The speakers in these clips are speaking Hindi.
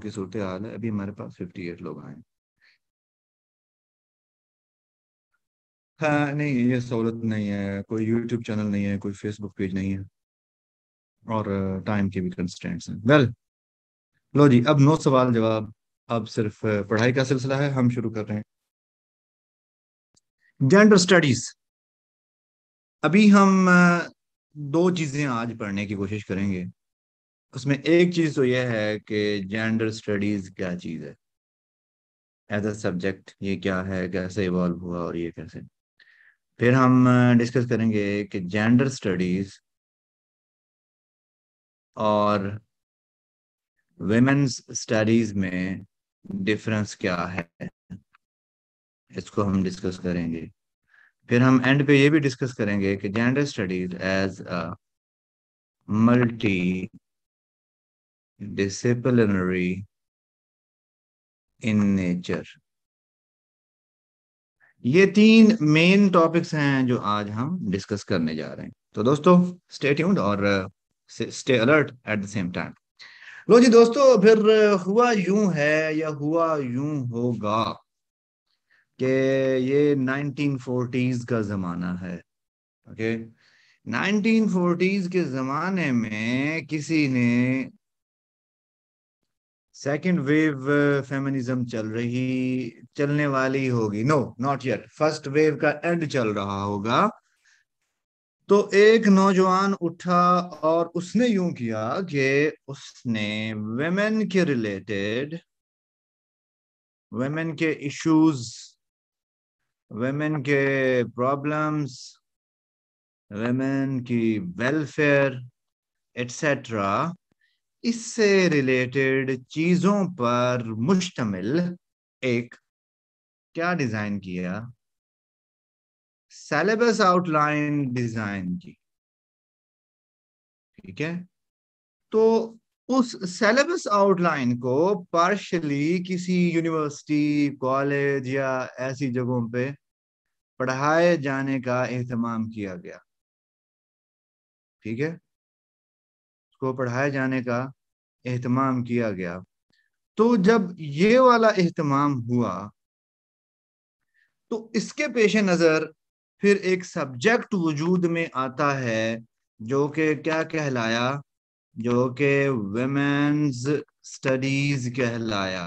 की सूरत हाल है अभी हमारे पास फिफ्टी एट लोग आए हाँ हम्म। नहीं ये सहूलत नहीं है कोई यूट्यूब चैनल नहीं है कोई फेसबुक पेज नहीं है और टाइम के भी कंस्टेंट्स हैं वेल लो जी अब नो सवाल जवाब अब सिर्फ पढ़ाई का सिलसिला है हम शुरू कर रहे हैं जेंडर स्टडीज अभी हम दो चीज़ें आज पढ़ने की कोशिश करेंगे उसमें एक चीज तो यह है कि जेंडर स्टडीज क्या चीज है एज अ सब्जेक्ट ये क्या है कैसे इवॉल्व हुआ और ये कैसे फिर हम डिस्कस करेंगे कि जेंडर स्टडीज और वेमेन्स स्टडीज में डिफरेंस क्या है इसको हम डिस्कस करेंगे फिर हम एंड पे ये भी डिस्कस करेंगे कि gender studies as a multi disciplinary in nature. ये तीन मेन टॉपिक्स हैं जो आज हम डिस्कस करने जा रहे हैं तो दोस्तों स्टे ट्यून्ड और stay alert at the same time लो जी दोस्तों फिर uh, हुआ यूं है या हुआ यूं होगा कि ये 1940s का ज़माना है ओके okay? 1940s के ज़माने में किसी ने सेकेंड वेव फेमिनिज्म चल रही चलने वाली होगी no not yet first wave का एंड चल रहा होगा तो एक नौजवान उठा और उसने यूं किया कि उसने वेमेन के रिलेटेड वेमेन के इश्यूज वेमेन के प्रॉब्लम्स वेमेन की वेलफेयर एटसेट्रा इससे रिलेटेड चीजों पर मुश्तमिल एक क्या डिजाइन किया सेलेबस आउटलाइन डिजाइन की ठीक है तो उस सेलेबस आउटलाइन को पार्शली किसी यूनिवर्सिटी कॉलेज या ऐसी जगहों पे पढ़ाए जाने का एहतमाम किया गया ठीक है उसको पढ़ाए जाने का एहतमाम किया गया तो जब ये वाला एहतमाम हुआ तो इसके पेश नज़र फिर एक सब्जेक्ट वजूद में आता है जो कि क्या कहलाया जो कि वेमेन्स स्टडीज कहलाया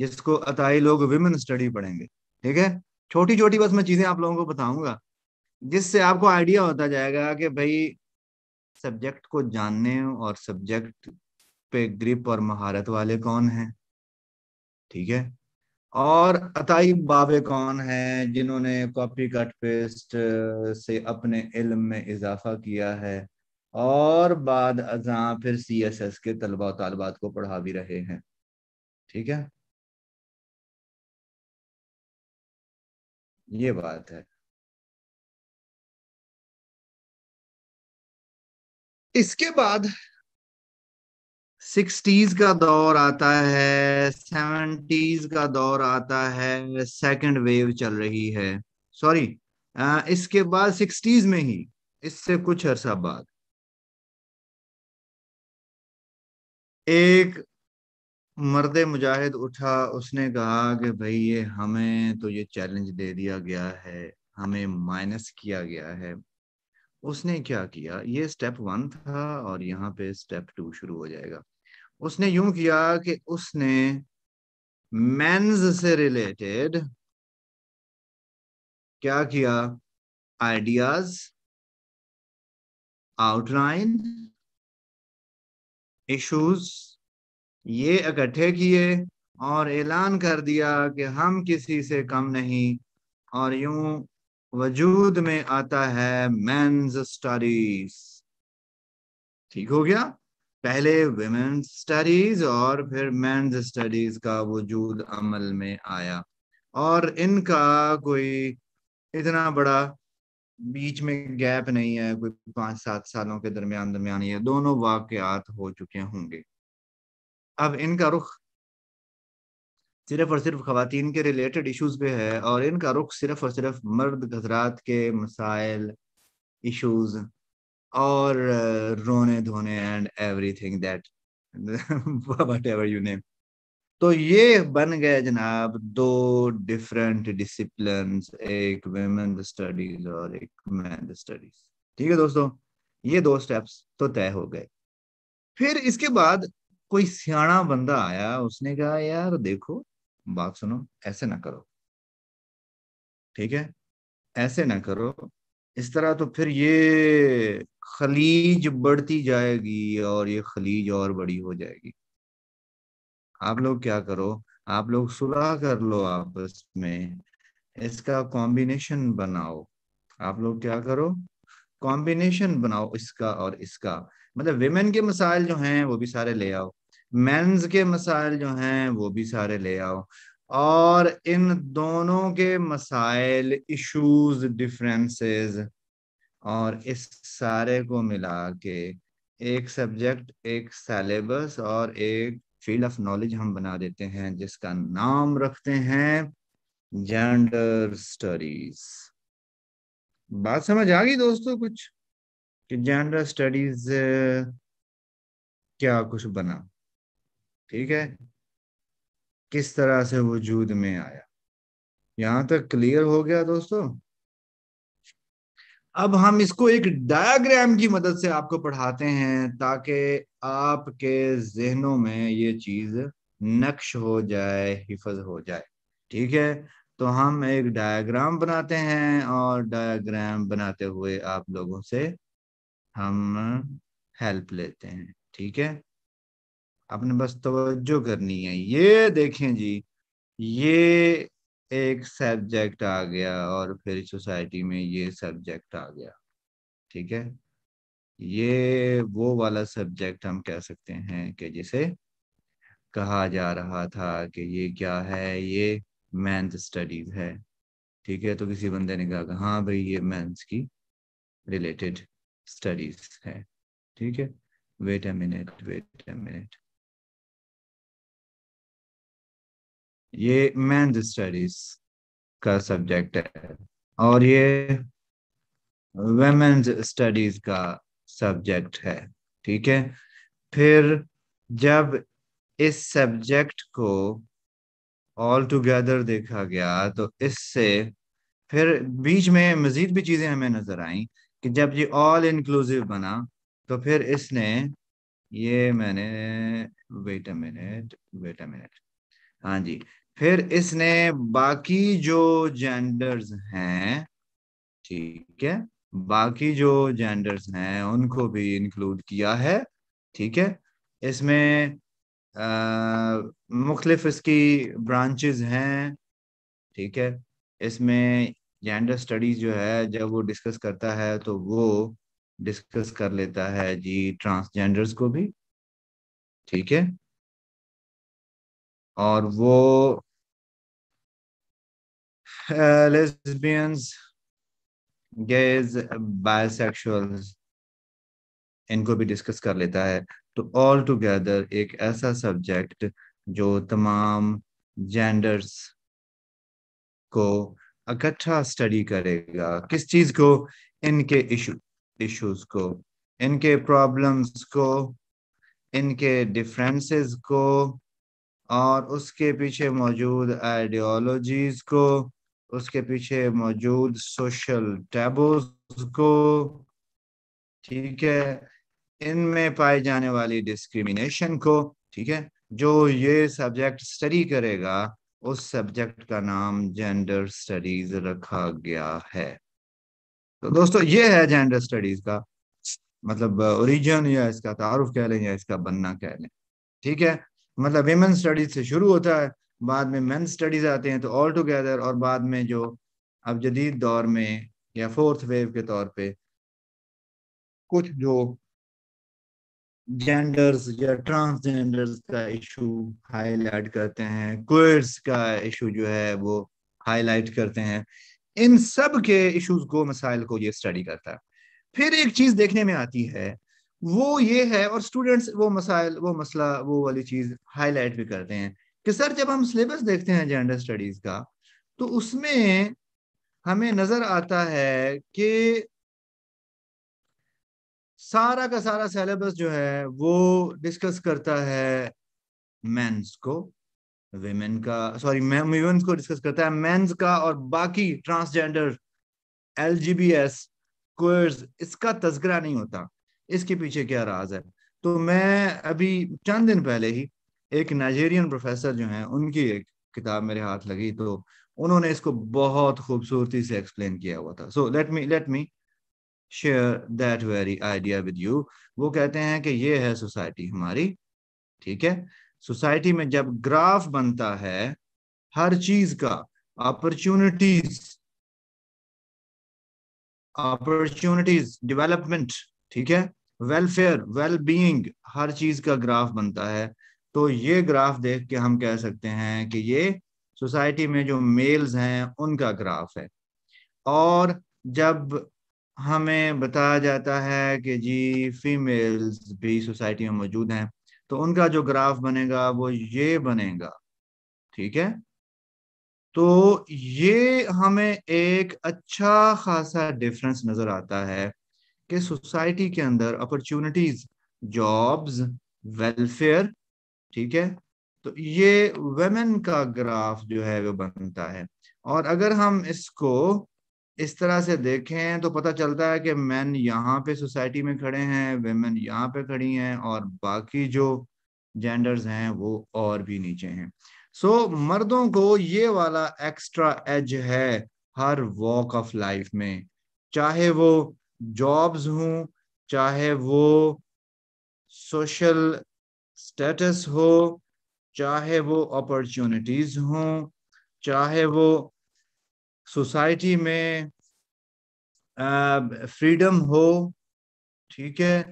जिसको अताई लोग विमेन स्टडी पढ़ेंगे ठीक है छोटी छोटी बस मैं चीजें आप लोगों को बताऊंगा जिससे आपको आइडिया होता जाएगा कि भाई सब्जेक्ट को जानने और सब्जेक्ट पे ग्रिप और महारत वाले कौन हैं ठीक है और अताई बाबे कौन हैं जिन्होंने कॉपी कट पेस्ट से अपने इल्म में इजाफा किया है और बाद अजा फिर सी एस एस के तलबा तलबात को पढ़ा भी रहे हैं ठीक है ये बात है इसके बाद सिक्सटीज का दौर आता है सेवेंटीज का दौर आता है सेकंड वेव चल रही है सॉरी इसके बाद सिक्सटीज में ही इससे कुछ अरसा बाद एक मर्द मुजाहिद उठा उसने कहा कि भाई ये हमें तो ये चैलेंज दे दिया गया है हमें माइनस किया गया है उसने क्या किया ये स्टेप वन था और यहाँ पे स्टेप टू शुरू हो जाएगा उसने यूं किया कि उसने मेंस से रिलेटेड क्या किया आइडियाज आउटलाइन इश्यूज ये इकट्ठे किए और ऐलान कर दिया कि हम किसी से कम नहीं और यूं वजूद में आता है मेंस स्टडीज ठीक हो गया पहले वेमेन स्टडीज और फिर मैं स्टडीज का वजूद अमल में आया और इनका कोई इतना बड़ा बीच में गैप नहीं है कोई पांच सात सालों के दरमियान दरमियान ये दोनों वाकयात हो चुके होंगे अब इनका रुख सिर्फ और सिर्फ खातन के रिलेटेड इश्यूज पे है और इनका रुख सिर्फ और सिर्फ मर्द हजरात के मसाइल इश्यूज और रोने धोने and everything that whatever you name तो ये बन गए जनाब दो डिफरेंट डिसिप्लिन एक वेमेन स्टडीज और एक मैन स्टडीज ठीक है दोस्तों ये दो स्टेप्स तो तय हो गए फिर इसके बाद कोई सियाणा बंदा आया उसने कहा यार देखो बात सुनो ऐसे ना करो ठीक है ऐसे ना करो इस तरह तो फिर ये खलीज बढ़ती जाएगी और ये खलीज और बड़ी हो जाएगी आप लोग क्या करो आप लोग सुलह कर लो आपस में इसका कॉम्बिनेशन बनाओ आप लोग क्या करो कॉम्बिनेशन बनाओ इसका और इसका मतलब वेमेन के मसाइल जो हैं वो भी सारे ले आओ मेंस के मसाइल जो हैं वो भी सारे ले आओ और इन दोनों के मसाइल इश्यूज डिफरेंसेस और इस सारे को मिला के एक सब्जेक्ट एक सेलेबस और एक फील्ड ऑफ नॉलेज हम बना देते हैं जिसका नाम रखते हैं जेंडर स्टडीज बात समझ आ गई दोस्तों कुछ कि जेंडर स्टडीज क्या कुछ बना ठीक है किस तरह से वजूद में आया यहां तक क्लियर हो गया दोस्तों अब हम इसको एक डायग्राम की मदद से आपको पढ़ाते हैं ताकि आपके जहनों में ये चीज नक्श हो जाए हिफज हो जाए ठीक है तो हम एक डायग्राम बनाते हैं और डायग्राम बनाते हुए आप लोगों से हम हेल्प लेते हैं ठीक है आपने बस तवज्जो करनी है ये देखें जी ये एक सब्जेक्ट आ गया और फिर सोसाइटी में ये सब्जेक्ट आ गया ठीक है ये वो वाला सब्जेक्ट हम कह सकते हैं कि जिसे कहा जा रहा था कि ये क्या है ये मेंस स्टडीज है ठीक है तो किसी बंदे ने कहा हाँ भाई ये मेंस की रिलेटेड स्टडीज है ठीक है wait a minute wait a minute ये मैं स्टडीज का सब्जेक्ट है और ये वेमेन्स स्टडीज का सब्जेक्ट है ठीक है फिर जब इस सब्जेक्ट को ऑल टुगेदर देखा गया तो इससे फिर बीच में मजीद भी चीज़ें हमें नज़र आई कि जब ये ऑल इंक्लूसिव बना तो फिर इसने ये मैंने wait a minute wait a minute हाँ जी फिर इसने बाकी जो जेंडर्स हैं ठीक है बाकी जो जेंडर्स हैं उनको भी इंक्लूड किया है ठीक है इसमें मुख्तलिफ इसकी ब्रांचेस हैं ठीक है इसमें जेंडर स्टडीज जो है जब वो डिस्कस करता है तो वो डिस्कस कर लेता है जी ट्रांसजेंडर्स को भी ठीक है और वो लेस्बियंस गेज बायसेक्सुअल्स इनको भी डिस्कस कर लेता है तो ऑल टुगेदर एक ऐसा सब्जेक्ट जो तमाम जेंडर्स को इकट्ठा स्टडी करेगा किस चीज को इनके इशू इश्यूज को इनके प्रॉब्लम्स को इनके डिफरेंसेस को और उसके पीछे मौजूद आइडियोलॉजीज को उसके पीछे मौजूद सोशल टैबोज को ठीक है इनमें पाई जाने वाली डिस्क्रिमिनेशन को ठीक है जो ये सब्जेक्ट स्टडी करेगा उस सब्जेक्ट का नाम जेंडर स्टडीज रखा गया है तो दोस्तों ये है जेंडर स्टडीज का मतलब ओरिजिन uh, या इसका तारुफ कह लें या इसका बनना कह लें ठीक है मतलब वेमेन स्टडीज से शुरू होता है बाद में मेन स्टडीज आते हैं तो ऑल टुगेदर और बाद में जो अब जदीद दौर में या फोर्थ वेव के तौर पे कुछ जो जेंडर्स या ट्रांसजेंडर्स का इशू हाईलाइट करते हैं क्वेर्स का इशू जो है वो हाईलाइट करते हैं इन सब के इश्यूज को मसाइल को ये स्टडी करता है फिर एक चीज देखने में आती है वो ये है और स्टूडेंट्स वो मसाइल वो मसला वो वाली चीज हाईलाइट भी करते हैं कि सर जब हम सिलेबस देखते हैं जेंडर स्टडीज का तो उसमें हमें नजर आता है कि सारा का सारा सिलेबस जो है वो डिस्कस करता है मेंस को वेमेन का सॉरी मैं को डिस्कस करता है मेंस का और बाकी transgender L G B S इसका तस्करा नहीं होता इसके पीछे क्या राज है तो मैं अभी चंद दिन पहले ही एक नाइजेरियन प्रोफेसर जो है उनकी एक किताब मेरे हाथ लगी तो उन्होंने इसको बहुत खूबसूरती से एक्सप्लेन किया हुआ था so let me let me share that very idea with you वो कहते हैं कि ये है सोसाइटी हमारी ठीक है सोसाइटी में जब ग्राफ बनता है हर चीज का अपॉर्चुनिटीज अपॉर्चुनिटीज डेवलपमेंट ठीक है वेलफेयर वेल बीइंग हर चीज का ग्राफ बनता है तो ये ग्राफ देख के हम कह सकते हैं कि ये सोसाइटी में जो मेल्स हैं उनका ग्राफ है और जब हमें बताया जाता है कि जी फीमेल्स भी सोसाइटी में मौजूद हैं तो उनका जो ग्राफ बनेगा वो ये बनेगा ठीक है तो ये हमें एक अच्छा खासा डिफरेंस नजर आता है कि सोसाइटी के अंदर अपॉर्चुनिटीज जॉब्स वेलफेयर ठीक है तो ये वेमेन का ग्राफ जो है वो बनता है और अगर हम इसको इस तरह से देखें तो पता चलता है कि मैन यहाँ पे सोसाइटी में खड़े हैं वेमेन यहाँ पे खड़ी हैं और बाकी जो जेंडर्स हैं वो और भी नीचे हैं सो so, मर्दों को ये वाला एक्स्ट्रा एज है हर वॉक ऑफ लाइफ में चाहे वो जॉब्स हों चाहे वो सोशल स्टेटस हो चाहे वो अपॉर्चुनिटीज हों चाहे वो सोसाइटी में फ्रीडम हो ठीक है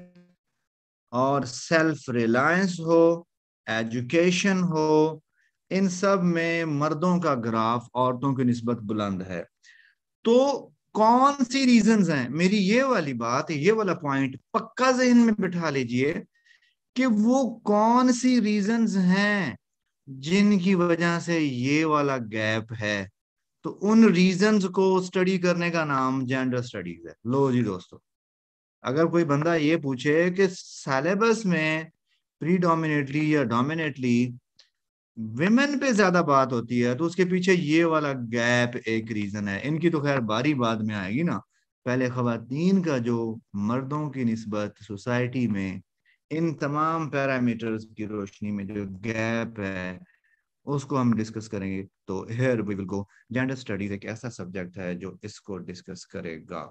और सेल्फ रिलायंस हो एजुकेशन हो इन सब में मर्दों का ग्राफ औरतों की नस्बत बुलंद है तो कौन सी रीजन हैं मेरी ये वाली बात ये वाला पॉइंट पक्का जहन में बिठा लीजिए कि वो कौन सी रीजन हैं जिनकी वजह से ये वाला गैप है तो उन रीजन को स्टडी करने का नाम जेंडर स्टडीज है लो जी दोस्तों अगर कोई बंदा ये पूछे कि सेलेबस में प्रीडोमिनेटली या डोमिनेटली विमेन पे ज्यादा बात होती है तो उसके पीछे ये वाला गैप एक रीजन है इनकी तो खैर बारी बाद में आएगी ना पहले खातन का जो मर्दों की नस्बत सोसाइटी में इन तमाम पैरामीटर्स की रोशनी में जो गैप है उसको हम डिस्कस करेंगे तो here we will go gender studies एक ऐसा सब्जेक्ट है जो इसको डिस्कस करेगा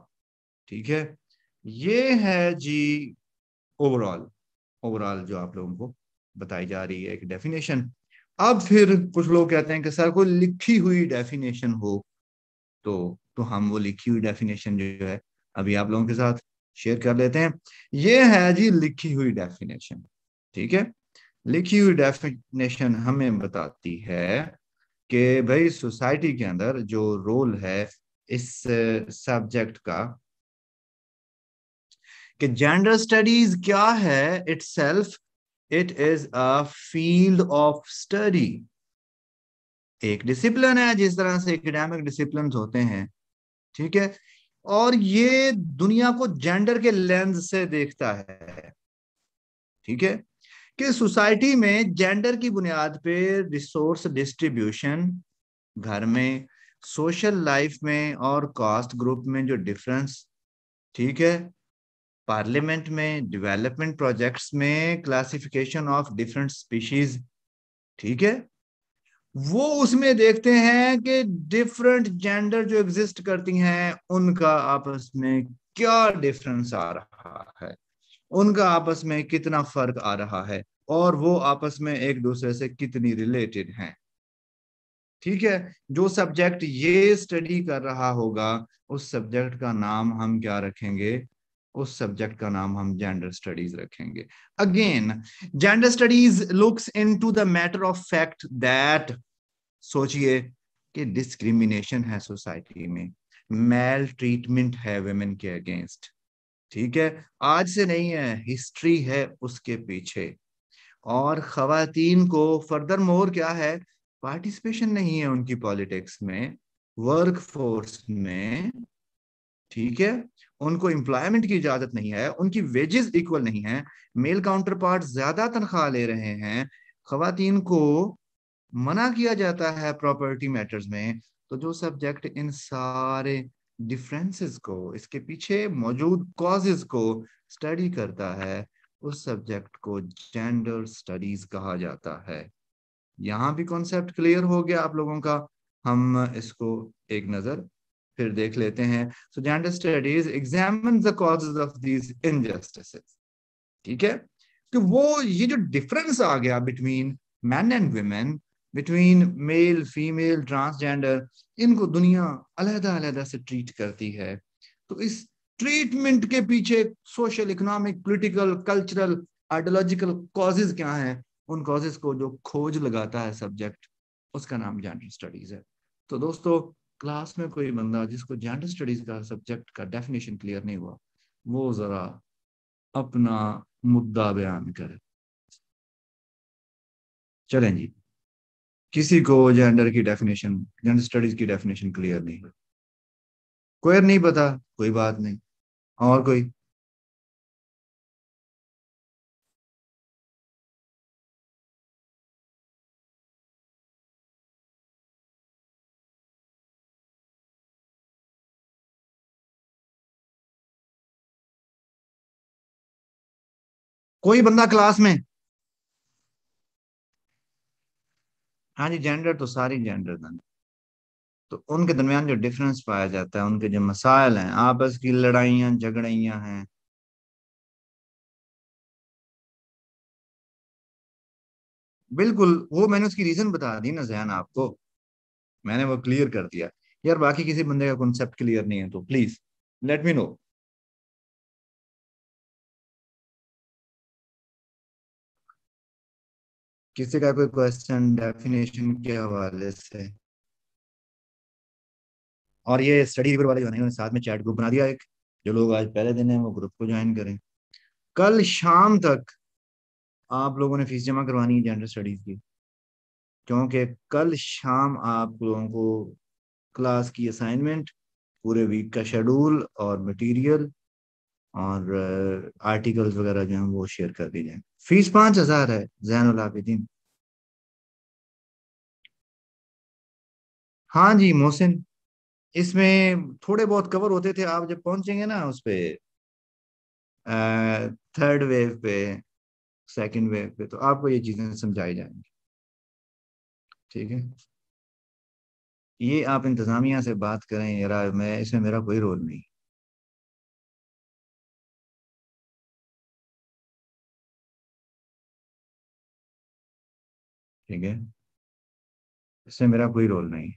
ठीक है ये है जी ओवरऑल ओवरऑल जो आप लोगों को बताई जा रही है एक डेफिनेशन अब फिर कुछ लोग कहते हैं कि सर कोई लिखी हुई डेफिनेशन हो तो तो हम वो लिखी हुई डेफिनेशन जो है अभी आप लोगों के साथ शेयर कर लेते हैं ये है जी लिखी हुई डेफिनेशन ठीक है लिखी हुई डेफिनेशन हमें बताती है कि भाई सोसाइटी के अंदर जो रोल है इस सब्जेक्ट का कि जेंडर स्टडीज क्या है itself it is a field of study एक डिसिप्लिन है जिस तरह से एकेडमिक डिसिप्लिन होते हैं ठीक है और ये दुनिया को जेंडर के लेंस से देखता है ठीक है कि सोसाइटी में जेंडर की बुनियाद पे रिसोर्स डिस्ट्रीब्यूशन घर में सोशल लाइफ में और कास्ट ग्रुप में जो डिफरेंस ठीक है पार्लियामेंट में डेवलपमेंट प्रोजेक्ट्स में क्लासिफिकेशन ऑफ डिफरेंट स्पीशीज ठीक है वो उसमें देखते हैं कि डिफरेंट जेंडर जो एग्जिस्ट करती हैं उनका आपस में क्या डिफरेंस आ रहा है उनका आपस में कितना फर्क आ रहा है और वो आपस में एक दूसरे से कितनी रिलेटेड हैं ठीक है जो सब्जेक्ट ये स्टडी कर रहा होगा उस सब्जेक्ट का नाम हम क्या रखेंगे उस सब्जेक्ट का नाम हम जेंडर स्टडीज रखेंगे again gender studies looks into the matter of fact that सोचिए कि डिस्क्रिमिनेशन है सोसाइटी में मेल ट्रीटमेंट है वेमेन के अगेंस्ट ठीक है आज से नहीं है हिस्ट्री है उसके पीछे और खातन को फर्दर मोर क्या है पार्टिसिपेशन नहीं है उनकी पॉलिटिक्स में वर्क फोर्स में ठीक है उनको एम्प्लॉयमेंट की इजाजत नहीं है उनकी वेजेस इक्वल नहीं है मेल काउंटर पार्ट ज्यादा तनख्वाह ले रहे हैं खातन को मना किया जाता है प्रॉपर्टी मैटर्स में तो जो सब्जेक्ट इन सारे डिफरेंसेस को इसके पीछे मौजूद कॉजेज को स्टडी करता है उस सब्जेक्ट को जेंडर स्टडीज कहा जाता है यहाँ भी कॉन्सेप्ट क्लियर हो गया आप लोगों का हम इसको एक नजर फिर देख लेते हैं so gender studies examine the causes of these injustices ठीक है कि वो ये जो डिफरेंस आ गया between man and women between male female transgender इनको दुनिया अलहदा अलहदा से ट्रीट करती है तो इस ट्रीटमेंट के पीछे social economic political cultural ideological causes क्या हैं उन कॉजेज को जो खोज लगाता है सब्जेक्ट उसका नाम जेंडर स्टडीज है तो दोस्तों क्लास में कोई बंदा जिसको जेंडर स्टडीज का सब्जेक्ट का डेफिनेशन क्लियर नहीं हुआ वो जरा अपना मुद्दा बयान करे चलें जी किसी को जेंडर की डेफिनेशन जेंडर स्टडीज की डेफिनेशन क्लियर नहीं क्वेर नहीं पता कोई बात नहीं और कोई कोई बंदा क्लास में हाँ जी जेंडर तो सारी जेंडर तो उनके दरमियान जो डिफरेंस पाया जाता है उनके जो मसाइल हैं आपस की लड़ाइया झगड़ाइया हैं बिल्कुल वो मैंने उसकी रीजन बता दी ना जहन आपको मैंने वो क्लियर कर दिया यार बाकी किसी बंदे का कॉन्सेप्ट क्लियर नहीं है तो प्लीज लेट मी नो किसी का कोई क्वेश्चन डेफिनेशन के हवाले से और ये स्टडी ग्रुप वाले जो साथ में चैट ग्रुप बना दिया एक जो लोग आज पहले दिन है वो ग्रुप को ज्वाइन करें कल शाम तक आप लोगों ने फीस जमा करवानी है जनरल स्टडीज की क्योंकि कल शाम आप लोगों को क्लास की असाइनमेंट पूरे वीक का शेड्यूल और मटेरियल और आर्टिकल्स uh, वगैरह जो हैं वो शेयर कर दिए जाएंगे फीस पांच हजार है जैन आबिदीन हाँ जी मोहसिन इसमें थोड़े बहुत कवर होते थे आप जब पहुंचेंगे ना उस पे थर्ड वेव पे सेकंड वेव पे तो आपको ये चीजें समझाई जाएंगी ठीक है ये आप इंतजामिया से बात करें यार मैं इसमें मेरा कोई रोल नहीं ठीक है इसमें मेरा कोई रोल नहीं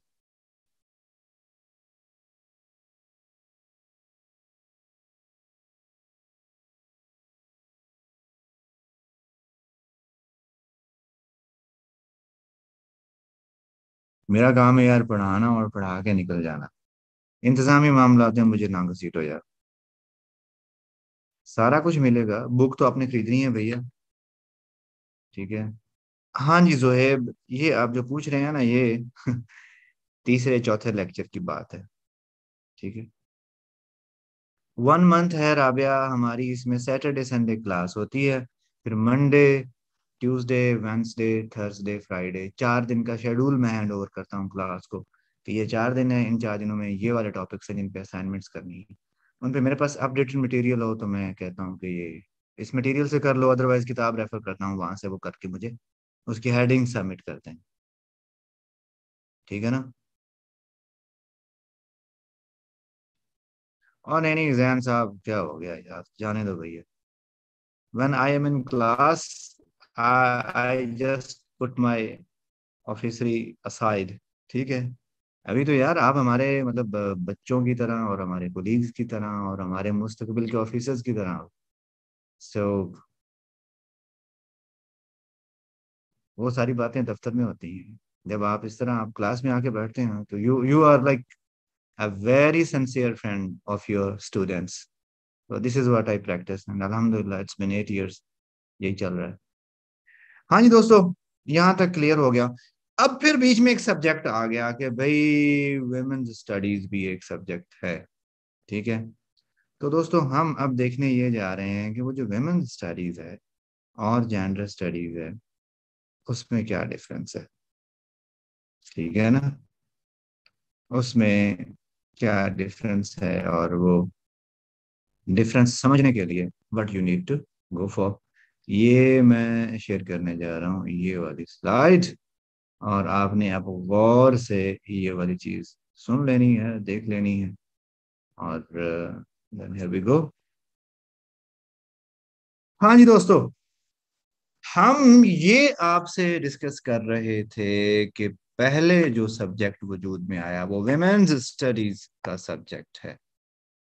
मेरा काम है यार पढ़ाना और पढ़ा के निकल जाना इंतजामी मामला में मुझे घसीट हो यार सारा कुछ मिलेगा बुक तो आपने खरीदनी है भैया ठीक है हाँ जी जोहेब ये आप जो पूछ रहे हैं ना ये तीसरे चौथे लेक्चर की बात है ठीक है वन मंथ है राबिया हमारी इसमें सैटरडे संडे क्लास होती है फिर Monday Tuesday Wednesday Thursday Friday चार दिन का शेड्यूल मैं हैंड ओवर करता हूँ क्लास को कि ये चार दिन है इन चार दिनों में ये वाले टॉपिक्स हैं जिन पे असाइनमेंट्स करनी है उन पे मेरे पास अपडेटेड मटेरियल हो तो मैं कहता हूँ कि ये इस मटेरियल से कर लो अदरवाइज किताब रेफर करता हूँ वहां से वो करके मुझे उसकी हेडिंग सबमिट कर दें ठीक है ना और एनी एग्जाम साहब क्या हो गया यार जाने दो भैया when I am in class I just put my officery aside ठीक है अभी तो यार आप हमारे मतलब बच्चों की तरह और हमारे कोलीग्स की तरह और हमारे मुस्तकबिल के ऑफिसर्स की तरह सो so, वो सारी बातें दफ्तर में होती हैं जब आप इस तरह आप क्लास में आके बैठते हैं तो you you are like a very sincere friend of your students तो this is what I practice and अल्हम्दुलिल्लाह इट्स बीन एट इयर्स यही चल रहा है हाँ जी दोस्तों यहाँ तक क्लियर हो गया अब फिर बीच में एक सब्जेक्ट आ गया कि भाई वेमेंस स्टडीज भी एक सब्जेक्ट है ठीक है तो दोस्तों हम अब देखने ये जा रहे हैं कि वो जो वेमेंस स्टडीज है और जेंडर स्टडीज है उसमें क्या डिफरेंस है ठीक है ना उसमें क्या डिफरेंस है और वो डिफरेंस समझने के लिए what you need to go for ये मैं शेयर करने जा रहा हूँ ये वाली स्लाइड और आपने आप गौर से ये वाली चीज़ सुन लेनी है देख लेनी है और देन हियर वी गो हाँ जी दोस्तों हम ये आपसे डिस्कस कर रहे थे कि पहले जो सब्जेक्ट वजूद में आया वो वेमेन्स स्टडीज का सब्जेक्ट है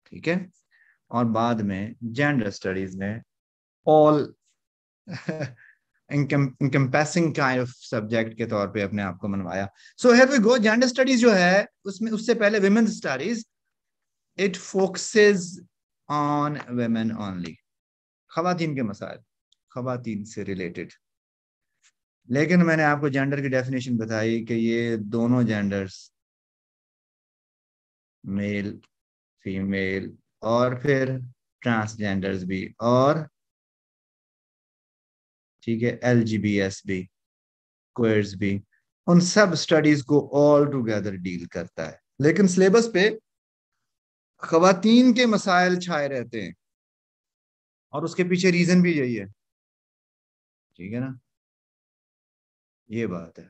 ठीक है और बाद में जेंडर स्टडीज में all encompassing kind of subject के तौर पे अपने आप को मनवाया so here we go gender studies जो है उसमें उससे पहले women's studies it focuses on women only खातन के मसाइल खातन से रिलेटेड लेकिन मैंने आपको जेंडर की डेफिनेशन बताई कि ये दोनों जेंडर्स मेल फीमेल और फिर ट्रांसजेंडर्स भी और ठीक है एल भी क्वेर्स भी उन सब स्टडीज को ऑल टुगेदर डील करता है लेकिन सिलेबस पे खातन के मसाइल छाए रहते हैं और उसके पीछे रीजन भी यही है ठीक है ना ये बात है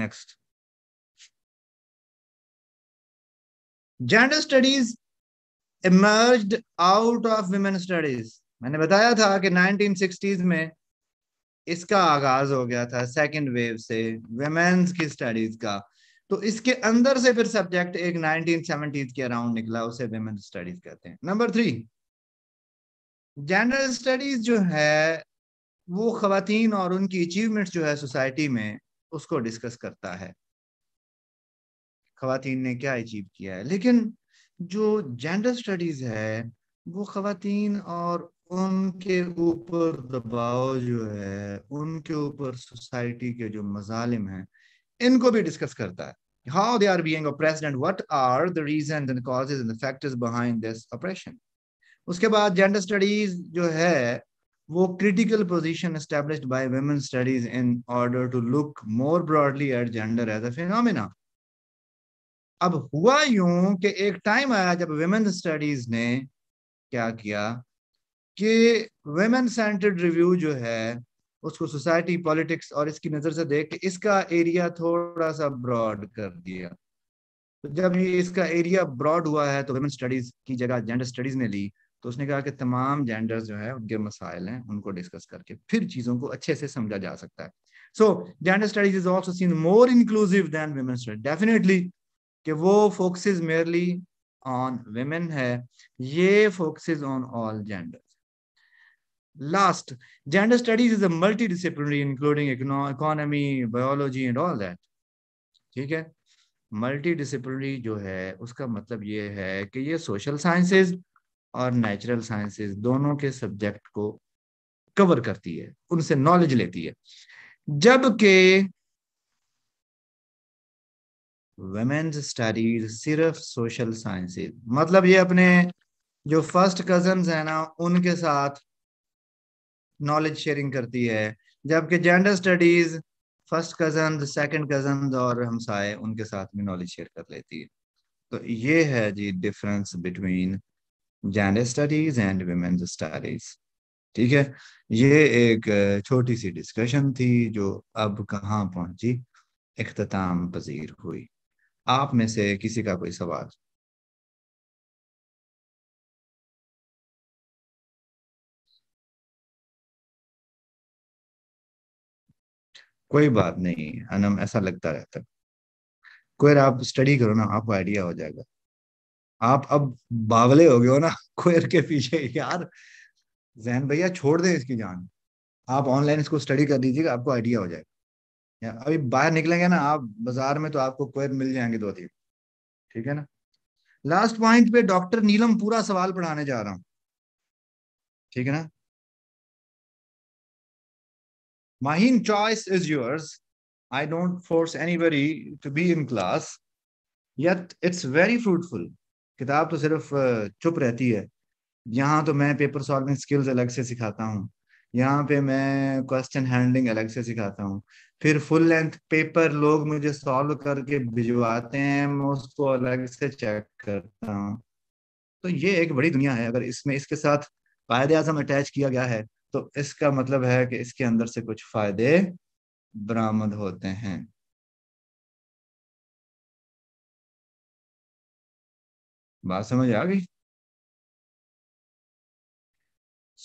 next gender studies emerge out of women studies मैंने बताया था कि 1960s में इसका आगाज हो गया था सेकेंड वेव से वेमेन्स की स्टडीज का तो इसके अंदर से फिर सब्जेक्ट एक 1970s के अराउंड निकला उसे वेमेन स्टडीज कहते हैं नंबर थ्री जनरल स्टडीज जो है वो खातन और उनकी अचीवमेंट जो है सोसाइटी में उसको डिस्कस करता है खातन ने क्या अचीव किया है लेकिन जो जेंडर स्टडीज है वो खातन और उनके ऊपर दबाव जो है उनके ऊपर सोसाइटी के जो मजालिम हैं इनको भी डिस्कस करता है how they are being oppressed and what are the reasons and causes and the factors behind this oppression. उसके बाद जेंडर स्टडीज जो है वो critical position established by women studies in order to look more broadly at gender as a phenomena अब हुआ यूं कि एक टाइम आया जब वुमेन स्टडीज ने क्या किया कि वुमेन सेंटर्ड रिव्यू जो है उसको सोसाइटी पॉलिटिक्स और इसकी नज़र से देख के इसका एरिया थोड़ा सा ब्रॉड कर दिया तो जब ये इसका एरिया ब्रॉड हुआ है तो वेमेन स्टडीज की जगह जेंडर स्टडीज ने ली तो उसने कहा कि तमाम जेंडर जो है उनके मसाइल हैं उनको डिस्कस करके फिर चीज़ों को अच्छे से समझा जा सकता है so gender studies is also seen more inclusive than women studies definitely कि वो फोकसेज मेयरली ऑन वेमेन है ये focuses on all gender Last, gender studies is a multidisciplinary, including economy, biology, and all that. ठीक है मल्टीडिसिप्लिनरी जो है उसका मतलब ये है कि ये सोशल साइंसेस और नेचुरल साइंसेस दोनों के सब्जेक्ट को कवर करती है उनसे नॉलेज लेती है जबकि वेमेन्स स्टडीज सिर्फ सोशल साइंसेज मतलब ये अपने जो फर्स्ट कजन है ना उनके साथ नॉलेज शेयरिंग करती है जबकि gender studies first cousin second cousin और हमसाए उनके साथ में नॉलेज शेयर कर लेती है तो ये है जी difference between gender studies and women's studies ठीक है ये एक छोटी सी डिस्कशन थी जो अब कहाँ पहुंची अख्ताम पजीर हुई आप में से किसी का कोई सवाल कोई बात नहीं अनम ऐसा लगता रहता है कोयर आप स्टडी करो ना आपको आइडिया हो जाएगा आप अब बावले हो गए हो ना कोयर के पीछे यार जहन भैया छोड़ दे इसकी जान आप ऑनलाइन इसको स्टडी कर दीजिएगा आपको आइडिया हो जाएगा अभी बाहर निकलेंगे ना आप बाजार में तो आपको कोयर मिल जाएंगे दो तीन ठीक है ना लास्ट पॉइंट पे डॉक्टर नीलम पूरा सवाल पढ़ाने जा रहा हूँ ठीक है ना Mahin, choice is yours. I don't force anybody to be in class. Yet it's very fruitful. किताब तो सिर्फ चुप रहती है यहाँ तो मैं पेपर सॉल्विंग स्किल्स अलग से सिखाता हूँ यहाँ पे मैं क्वेश्चन हैंडलिंग अलग से सिखाता हूँ फिर फुल लेंथ पेपर लोग मुझे सॉल्व करके भिजवाते हैं मैं उसको अलग से चेक करता हूँ तो ये एक बड़ी दुनिया है अगर इसमें इसके साथ कायद अजम अटैच किया गया है तो इसका मतलब है कि इसके अंदर से कुछ फायदे बरामद होते हैं बात समझ आ गई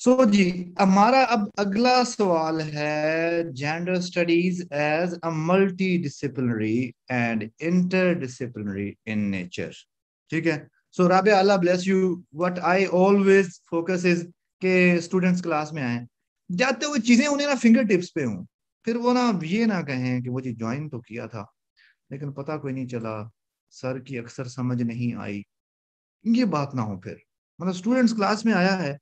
सो so जी हमारा अब अगला सवाल है gender studies as a multi disciplinary and inter disciplinary in nature ठीक है सो राबे अल्लाह bless you what I always focus is के स्टूडेंट्स क्लास में आए जाते हुए चीजें उन्हें ना फिंगर टिप्स पे हों फिर वो ना ये ना कहें कि मुझे ज्वाइन तो किया था लेकिन पता कोई नहीं चला सर की अक्सर समझ नहीं आई ये बात ना हो फिर मतलब स्टूडेंट्स क्लास में आया है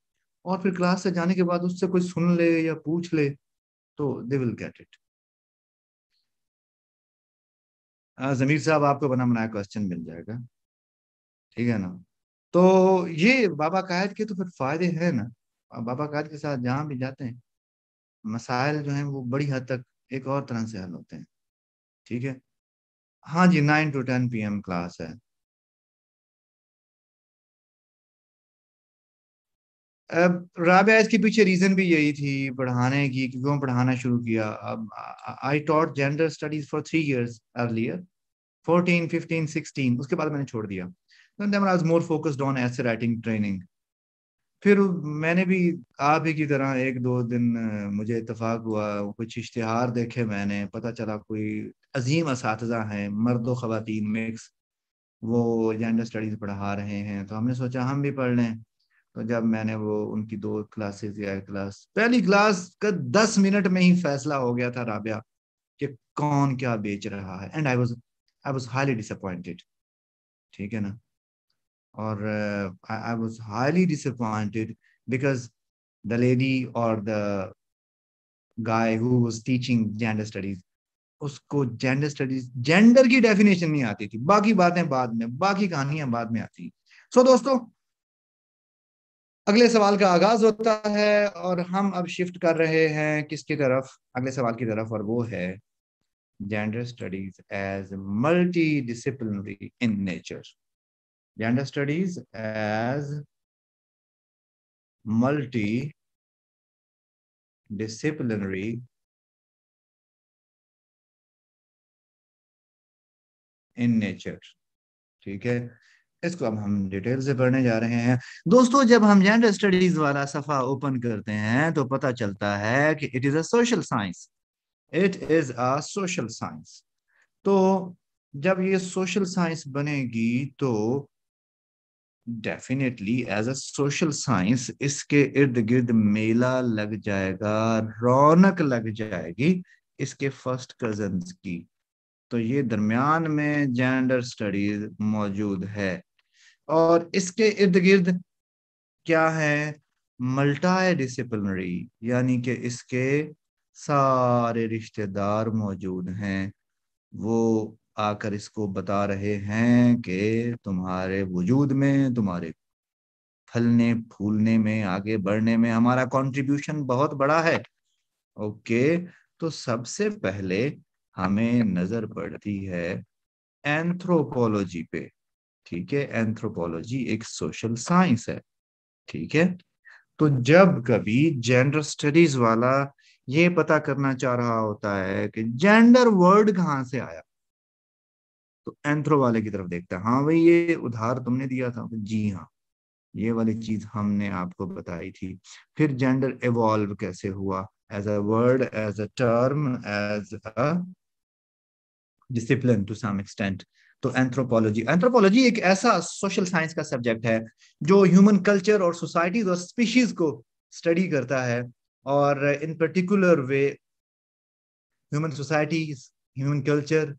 और फिर क्लास से जाने के बाद उससे कोई सुन ले या पूछ ले तो they will get it Zameer साहब आपको बना बनाया क्वेश्चन मिल जाएगा ठीक है ना तो ये बाबा कायद के तो फिर फायदे हैं ना बाबा काज के साथ जहाँ भी जाते हैं मसाइल जो हैं वो बड़ी हद तक एक और तरह से हल होते हैं ठीक है हाँ जी nine to ten P M class है अब राबिया इसके पीछे रीज़न भी यही थी पढ़ाने की क्यों पढ़ाना शुरू किया अब I taught gender studies for three years earlier fourteen fifteen sixteen उसके बाद मैंने छोड़ दिया more focused on essay writing training फिर मैंने भी आप ही की तरह एक दो दिन मुझे इतफाक हुआ कुछ इश्तहार देखे मैंने पता चला कोई अजीम इस हैं मर्द व ख़वातीन मिक्स वो जेंडर स्टडीज़ पढ़ा रहे हैं तो हमने सोचा हम भी पढ़ लें तो जब मैंने वो उनकी दो क्लासेस या क्लास पहली क्लास का दस मिनट में ही फैसला हो गया था राबिया कि कौन क्या बेच रहा है and I was I was highly disappointed ठीक है ना or uh, I, I, was highly disappointed because the lady or the guy who was teaching gender studies उसको जेंडर स्टडीज जेंडर की डेफिनेशन नहीं आती थी बाकी बातें बाद में बाकी कहानियां बाद में आती सो so, दोस्तों अगले सवाल का आगाज होता है और हम अब शिफ्ट कर रहे हैं किसकी तरफ अगले सवाल की तरफ और वो है gender studies as multidisciplinary in nature gender studies studies as disciplinary in nature ठीक है इसको अब हम डिटेल से पढ़ने जा रहे हैं दोस्तों जब हम जेंडर स्टडीज वाला सफा ओपन करते हैं तो पता चलता है कि it is a social science it is a social science तो जब ये सोशल साइंस बनेगी तो definitely as a social science इसके इर्द गिर्द मेला लग जाएगा रौनक लग जाएगी इसके फर्स्ट कजन की तो ये दरमियान में जेंडर स्टडीज मौजूद है और इसके इर्द गिर्द क्या है मल्टा डिसिप्लिनरी यानी कि इसके सारे रिश्तेदार मौजूद हैं वो आकर इसको बता रहे हैं कि तुम्हारे वजूद में तुम्हारे फलने फूलने में आगे बढ़ने में हमारा कंट्रीब्यूशन बहुत बड़ा है ओके तो सबसे पहले हमें नजर पड़ती है एंथ्रोपोलॉजी पे ठीक है एंथ्रोपोलॉजी एक सोशल साइंस है ठीक है तो जब कभी जेंडर स्टडीज वाला ये पता करना चाह रहा होता है कि जेंडर वर्ड कहाँ से आया तो एंथ्रो वाले की तरफ देखता है हाँ भाई ये उधार तुमने दिया था जी हाँ ये वाली चीज हमने आपको बताई थी फिर जेंडर इवॉल्व कैसे हुआ as a word as a term as a discipline to some extent तो एंथ्रोपोलॉजी एंथ्रोपोलॉजी एक ऐसा सोशल साइंस का सब्जेक्ट है जो ह्यूमन कल्चर और सोसाइटीज और स्पीशीज को स्टडी करता है और in particular way human societies human culture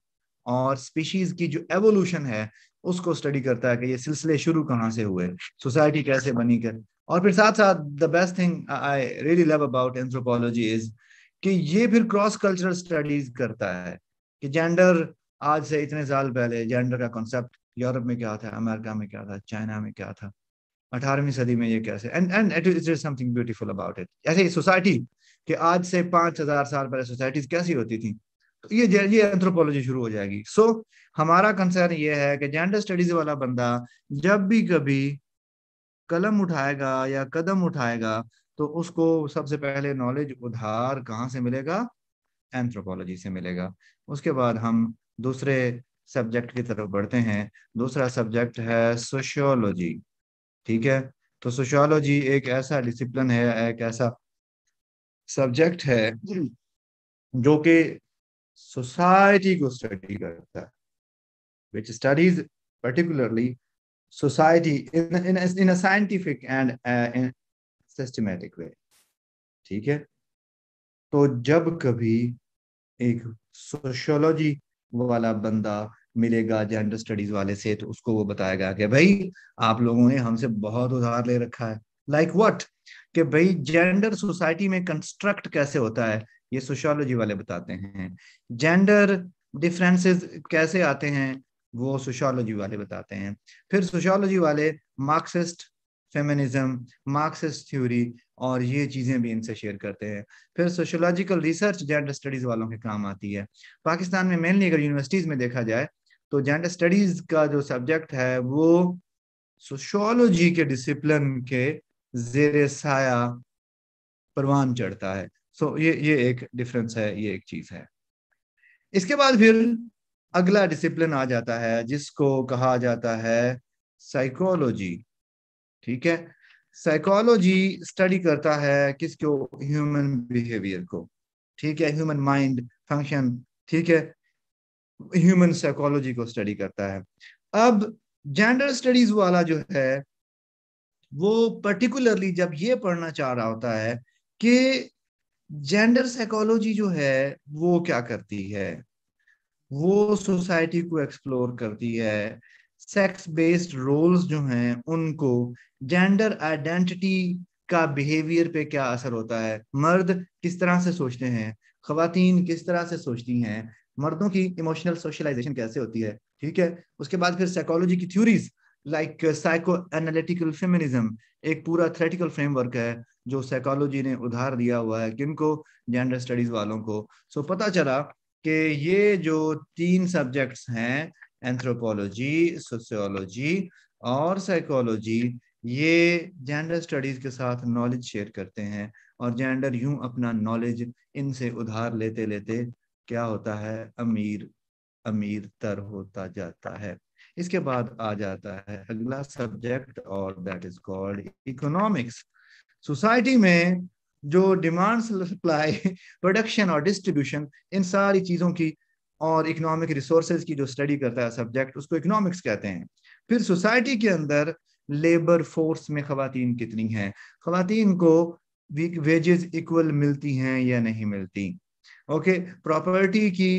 और स्पीशीज की जो एवोल्यूशन है उसको स्टडी करता है कि ये सिलसिले शुरू कहाँ से हुए सोसाइटी कैसे बनी कर और फिर साथ साथ the best thing I really love about anthropology is कि ये फिर क्रॉस कल्चरल स्टडीज करता है कि जेंडर आज से इतने साल पहले जेंडर का कॉन्सेप्ट यूरोप में क्या था अमेरिका में क्या था चाइना में क्या था अठारहवीं सदी में ये कैसे and and it is something beautiful about it ऐसे सोसाइटी कि आज से पांच हजार साल पहले सोसाइटीज कैसी होती थी तो ये ये एंथ्रोपोलॉजी शुरू हो जाएगी सो so, हमारा कंसर्न ये है कि जेंडर स्टडीज वाला बंदा जब भी कभी कलम उठाएगा या कदम उठाएगा तो उसको सबसे पहले नॉलेज उधार कहाँ से मिलेगा एंथ्रोपोलॉजी से मिलेगा उसके बाद हम दूसरे सब्जेक्ट की तरफ बढ़ते हैं दूसरा सब्जेक्ट है सोशियोलॉजी ठीक है तो सोशियोलॉजी एक ऐसा डिसिप्लिन है एक ऐसा सब्जेक्ट है जो कि सोसाइटी को स्टडी करता है which studies particularly society in in, a, in a scientific and uh, ठीक है तो जब कभी एक सोशियोलॉजी वाला बंदा मिलेगा जेंडर स्टडीज वाले से तो उसको वो बताएगा कि भाई आप लोगों ने हमसे बहुत उधार ले रखा है लाइक like वट कि भाई जेंडर सोसाइटी में कंस्ट्रक्ट कैसे होता है ये सोशोलॉजी वाले बताते हैं जेंडर डिफरेंसेस कैसे आते हैं वो सोशोलॉजी वाले बताते हैं फिर सोशोलॉजी वाले मार्क्सिस्ट फेमिनिज्म मार्क्सिस्ट थ्योरी और ये चीज़ें भी इनसे शेयर करते हैं फिर सोशोलॉजिकल रिसर्च जेंडर स्टडीज़ वालों के काम आती है पाकिस्तान में मेनली अगर यूनिवर्सिटीज़ में देखा जाए तो जेंडर स्टडीज़ का जो सब्जेक्ट है वो सोशोलॉजी के डिसिप्लिन के जेर साया परवान चढ़ता है सो so, ये ये एक डिफरेंस है ये एक चीज है इसके बाद फिर अगला डिसिप्लिन आ जाता है जिसको कहा जाता है साइकोलॉजी ठीक है साइकोलॉजी स्टडी करता है किसको ह्यूमन बिहेवियर को ठीक है ह्यूमन माइंड फंक्शन ठीक है ह्यूमन साइकोलॉजी को स्टडी करता है अब जेंडर स्टडीज वाला जो है वो पर्टिकुलरली जब ये पढ़ना चाह रहा होता है कि जेंडर साइकोलॉजी जो है वो क्या करती है वो सोसाइटी को एक्सप्लोर करती है सेक्स बेस्ड रोल्स जो हैं उनको जेंडर आइडेंटिटी का बिहेवियर पे क्या असर होता है मर्द किस तरह से सोचते हैं खातन किस तरह से सोचती हैं मर्दों की इमोशनल सोशलाइजेशन कैसे होती है ठीक है उसके बाद फिर साइकोलॉजी की theories like psycho analytical feminism एक पूरा थ्रेटिकल फ्रेमवर्क है जो साइकोलॉजी ने उधार दिया हुआ है किनको जेंडर स्टडीज वालों को सो पता चला कि ये जो तीन सब्जेक्ट्स हैं एंथ्रोपोलॉजी सोशियोलॉजी और साइकोलॉजी ये जेंडर स्टडीज के साथ नॉलेज शेयर करते हैं और जेंडर यूं अपना नॉलेज इनसे उधार लेते लेते क्या होता है अमीर अमीर तर होता जाता है इसके बाद आ जाता है अगला सब्जेक्ट और that is called economics society में जो डिमांड सप्लाई प्रोडक्शन और डिस्ट्रीब्यूशन इन सारी चीज़ों की और इकोनॉमिक रिसोर्सेज की जो स्टडी करता है सब्जेक्ट उसको इकोनॉमिक्स कहते हैं फिर सोसाइटी के अंदर लेबर फोर्स में खातन कितनी हैं खातन को वेजेस इक्वल मिलती हैं या नहीं मिलती ओके प्रॉपर्टी की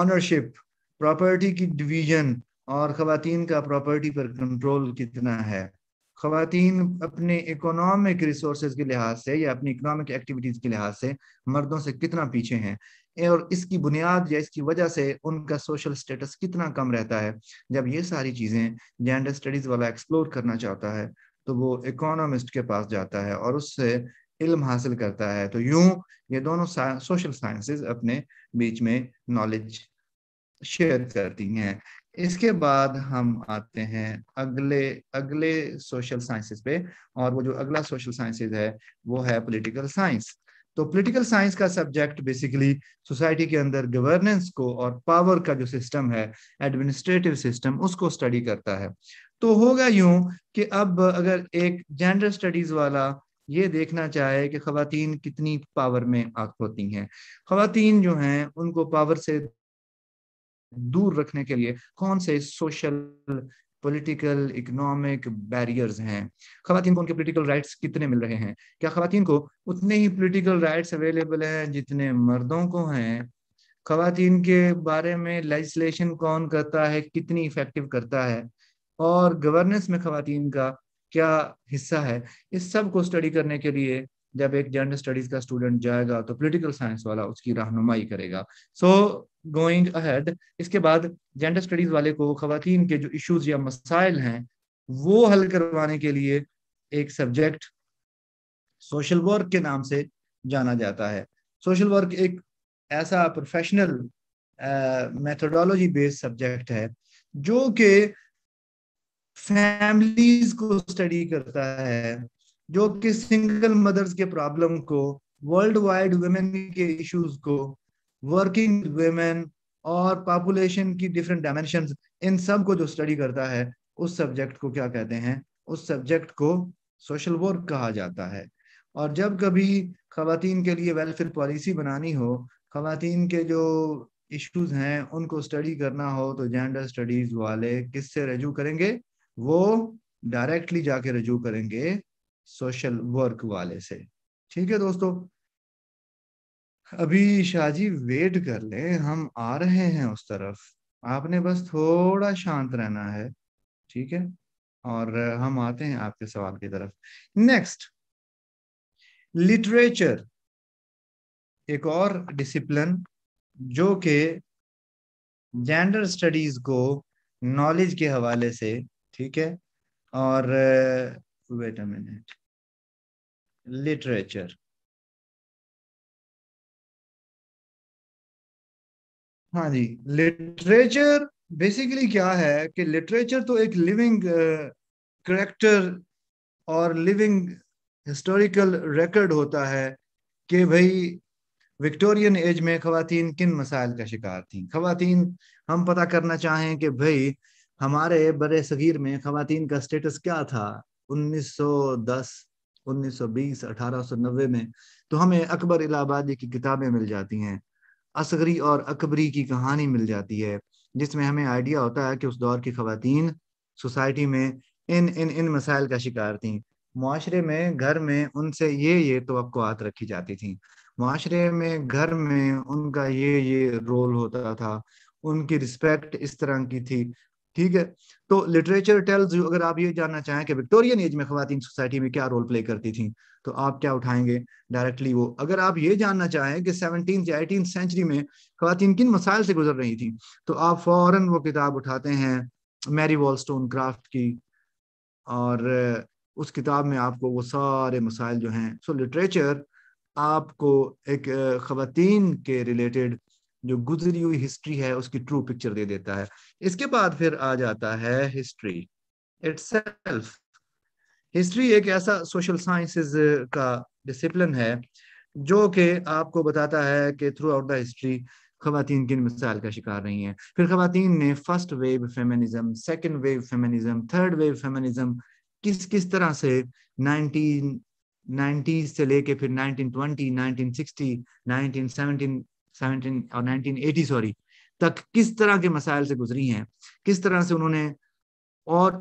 ऑनरशिप प्रॉपर्टी की डिवीजन और खातन का प्रॉपर्टी पर कंट्रोल कितना है खातन अपने इकोनॉमिक रिसोर्स के लिहाज से या अपनी इकोनॉमिक एक्टिविटीज़ के लिहाज से मर्दों से कितना पीछे हैं और इसकी बुनियाद या इसकी वजह से उनका सोशल स्टेटस कितना कम रहता है जब ये सारी चीज़ें जेंडर स्टडीज़ वाला एक्सप्लोर करना चाहता है तो वो इकोनॉमिस्ट के पास जाता है और उससे इल्म हासिल करता है तो यूं ये दोनों सोशल साइंसेस अपने बीच में नॉलेज शेयर करती हैं इसके बाद हम आते हैं अगले अगले सोशल साइंसेस पे और वो जो अगला सोशल साइंसेस है वो है पॉलिटिकल साइंस तो पॉलिटिकल साइंस का सब्जेक्ट बेसिकली सोसाइटी के अंदर गवर्नेंस को और पावर का जो सिस्टम है एडमिनिस्ट्रेटिव सिस्टम उसको स्टडी करता है तो होगा यूं कि अब अगर एक जेंडर स्टडीज वाला ये देखना चाहे कि खातन कितनी पावर में होती हैं खातन जो हैं उनको पावर से दूर रखने के लिए कौन से सोशल पॉलिटिकल इकोनॉमिक बैरियर्स हैं खातन को उनके पॉलिटिकल राइट्स कितने मिल रहे हैं क्या खातन को उतने ही पॉलिटिकल राइट्स अवेलेबल हैं जितने मर्दों को हैं खातन के बारे में लेजिस्लेशन कौन करता है कितनी इफेक्टिव करता है और गवर्नेंस में खातन का क्या हिस्सा है इस सब को स्टडी करने के लिए जब एक जनरल स्टडीज का स्टूडेंट जाएगा तो पॉलिटिकल साइंस वाला उसकी रहनुमाई करेगा सो गोइंग अहेड इसके बाद जेंडर स्टडीज वाले को खातन के जो इश्यूज या मसाइल हैं वो हल करवाने के लिए एक सब्जेक्ट सोशल वर्क के नाम से जाना जाता है सोशल वर्क एक ऐसा प्रोफेशनल मेथोडोलॉजी बेस्ड सब्जेक्ट है जो कि फैमिलीज को स्टडी करता है जो कि सिंगल मदर्स के प्रॉब्लम को वर्ल्ड वाइड वुमेन के इश्यूज को वर्किंग वुमेन और पॉपुलेशन की डिफरेंट डायमेंशन इन सब को जो स्टडी करता है उस सब्जेक्ट को क्या कहते हैं उस सब्जेक्ट को सोशल वर्क कहा जाता है और जब कभी खातन के लिए वेलफेयर पॉलिसी बनानी हो खातन के जो इश्यूज हैं उनको स्टडी करना हो तो जेंडर स्टडीज वाले किससे रजू करेंगे वो डायरेक्टली जाके रजू करेंगे सोशल वर्क वाले से ठीक है दोस्तों अभी शाहजी वेट कर ले हम आ रहे हैं उस तरफ आपने बस थोड़ा शांत रहना है ठीक है और हम आते हैं आपके सवाल की तरफ नेक्स्ट लिटरेचर एक और डिसिप्लिन जो कि जेंडर स्टडीज को नॉलेज के हवाले से ठीक है और wait a minute. Literature. हाँ जी लिटरेचर बेसिकली क्या है कि लिटरेचर तो एक लिविंग करेक्टर uh, और लिविंग हिस्टोरिकल रिकॉर्ड होता है कि भाई विक्टोरियन एज में खातन किन मसाइल का शिकार थी खातन हम पता करना चाहें कि भाई हमारे बड़े सग़ीर में खातन का स्टेटस क्या था 1820 1890 में तो हमें अकबर इलाहाबादी की किताबें मिल जाती हैं असगरी और अकबरी की कहानी मिल जाती है जिसमें हमें आइडिया होता है कि उस दौर की खातन सोसाइटी में इन इन इन मसाइल का शिकार थी माशरे में घर में उनसे ये ये तो रखी जाती थी माशरे में घर में उनका ये ये रोल होता था उनकी रिस्पेक्ट इस तरह की थी ठीक है तो लिटरेचर टेल्स यू अगर आप ये जानना चाहें कि विक्टोरियन एज में खातन सोसाइटी में क्या रोल प्ले करती थी तो आप क्या उठाएंगे डायरेक्टली वो अगर आप ये जानना चाहें कि सेवनटीन या एटीन सेंचुरी में खातन किन मसाइल से गुजर रही थी तो आप फौरन वो किताब उठाते हैं मैरी वॉल स्टोन क्राफ्ट की और उस किताब में आपको वो सारे मसाइल जो हैं सो लिटरेचर आपको एक खातन के रिलेटेड जो गुजरी हुई हिस्ट्री है उसकी ट्रू पिक्चर दे देता है इसके बाद फिर आ जाता है हिस्ट्री इट्सेल्फ हिस्ट्री एक ऐसा सोशल साइंसेस का डिसिप्लिन है जो कि आपको बताता है कि थ्रू आउट द हिस्ट्री खातन किन मिसाल का शिकार रही हैं फिर खातन ने first wave feminism second wave feminism third wave feminism किस किस तरह से नाइनटीन नाइन्टीज से लेके फिर नाइनटीन सिक्सटी नाइनटीन सेवनटीन और 1980 एटी सॉरी तक किस तरह के मसाइल से गुजरी हैं किस तरह से उन्होंने और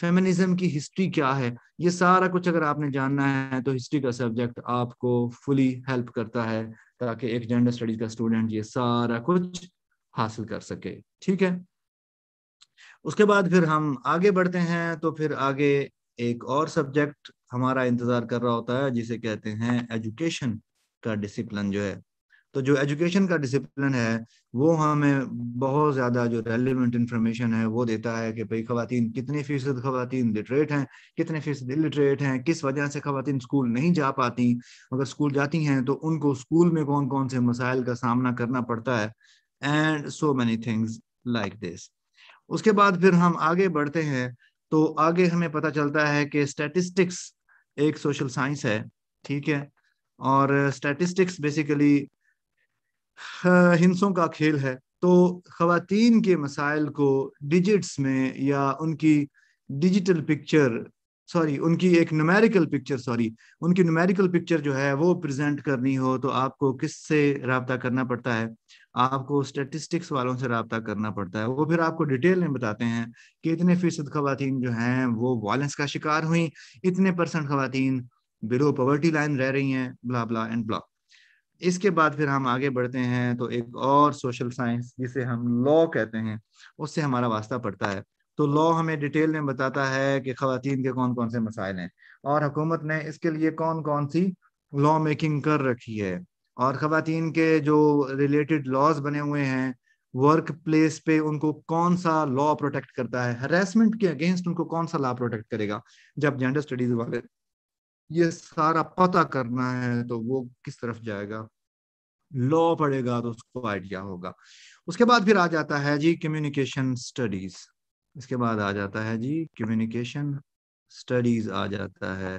फेमिनिज्म की हिस्ट्री क्या है ये सारा कुछ अगर आपने जानना है तो हिस्ट्री का सब्जेक्ट आपको फुली हेल्प करता है ताकि एक जेंडर स्टडीज का स्टूडेंट ये सारा कुछ हासिल कर सके ठीक है उसके बाद फिर हम आगे बढ़ते हैं तो फिर आगे एक और सब्जेक्ट हमारा इंतजार कर रहा होता है जिसे कहते हैं एजुकेशन का डिसिप्लिन जो है तो जो एजुकेशन का डिसिप्लिन है वो हमें बहुत ज़्यादा जो रेलिवेंट इंफॉर्मेशन है वो देता है कि भाई खातन कितनी फीसद खातन लिटरेट हैं कितने फीसद इलिटरेट हैं किस वजह से खातन स्कूल नहीं जा पाती अगर स्कूल जाती हैं तो उनको स्कूल में कौन कौन से मसाइल का सामना करना पड़ता है and so many things like this उसके बाद फिर हम आगे बढ़ते हैं तो आगे हमें पता चलता है कि स्टेटिस्टिक्स एक सोशल साइंस है ठीक है और स्टैटिस्टिक्स बेसिकली हाँ, हिंसों का खेल है तो खातन के मसाइल को डिजिट्स में या उनकी डिजिटल पिक्चर सॉरी उनकी एक नुमेरिकल पिक्चर सॉरी उनकी नुमेरिकल पिक्चर जो है वो प्रेजेंट करनी हो तो आपको किससे रबता करना पड़ता है आपको स्टेटिस्टिक्स वालों से रबता करना पड़ता है वो फिर आपको डिटेल में बताते हैं कि इतने फीसद खातन जो हैं वो वायलेंस का शिकार हुई इतने परसेंट खातन बिलो पॉवर्टी लाइन रह रही हैं ब्ला ब्ला एंड ब्ला इसके बाद फिर हम आगे बढ़ते हैं तो एक और सोशल साइंस जिसे हम लॉ कहते हैं उससे हमारा वास्ता पड़ता है तो लॉ हमें डिटेल में बताता है कि खातन के कौन कौन से मसाइल हैं और हुकूमत ने इसके लिए कौन कौन सी लॉ मेकिंग कर रखी है और खातन के जो रिलेटेड लॉज बने हुए हैं वर्क प्लेस पे उनको कौन सा लॉ प्रोटेक्ट करता है हरेसमेंट के अगेंस्ट उनको कौन सा लॉ प्रोटेक्ट करेगा जब जेंडर स्टडीज वाले ये सारा पता करना है तो वो किस तरफ जाएगा लॉ पढ़ेगा तो उसको आइडिया होगा उसके बाद फिर आ जाता है जी कम्युनिकेशन स्टडीज इसके बाद आ जाता है जी कम्युनिकेशन स्टडीज आ जाता है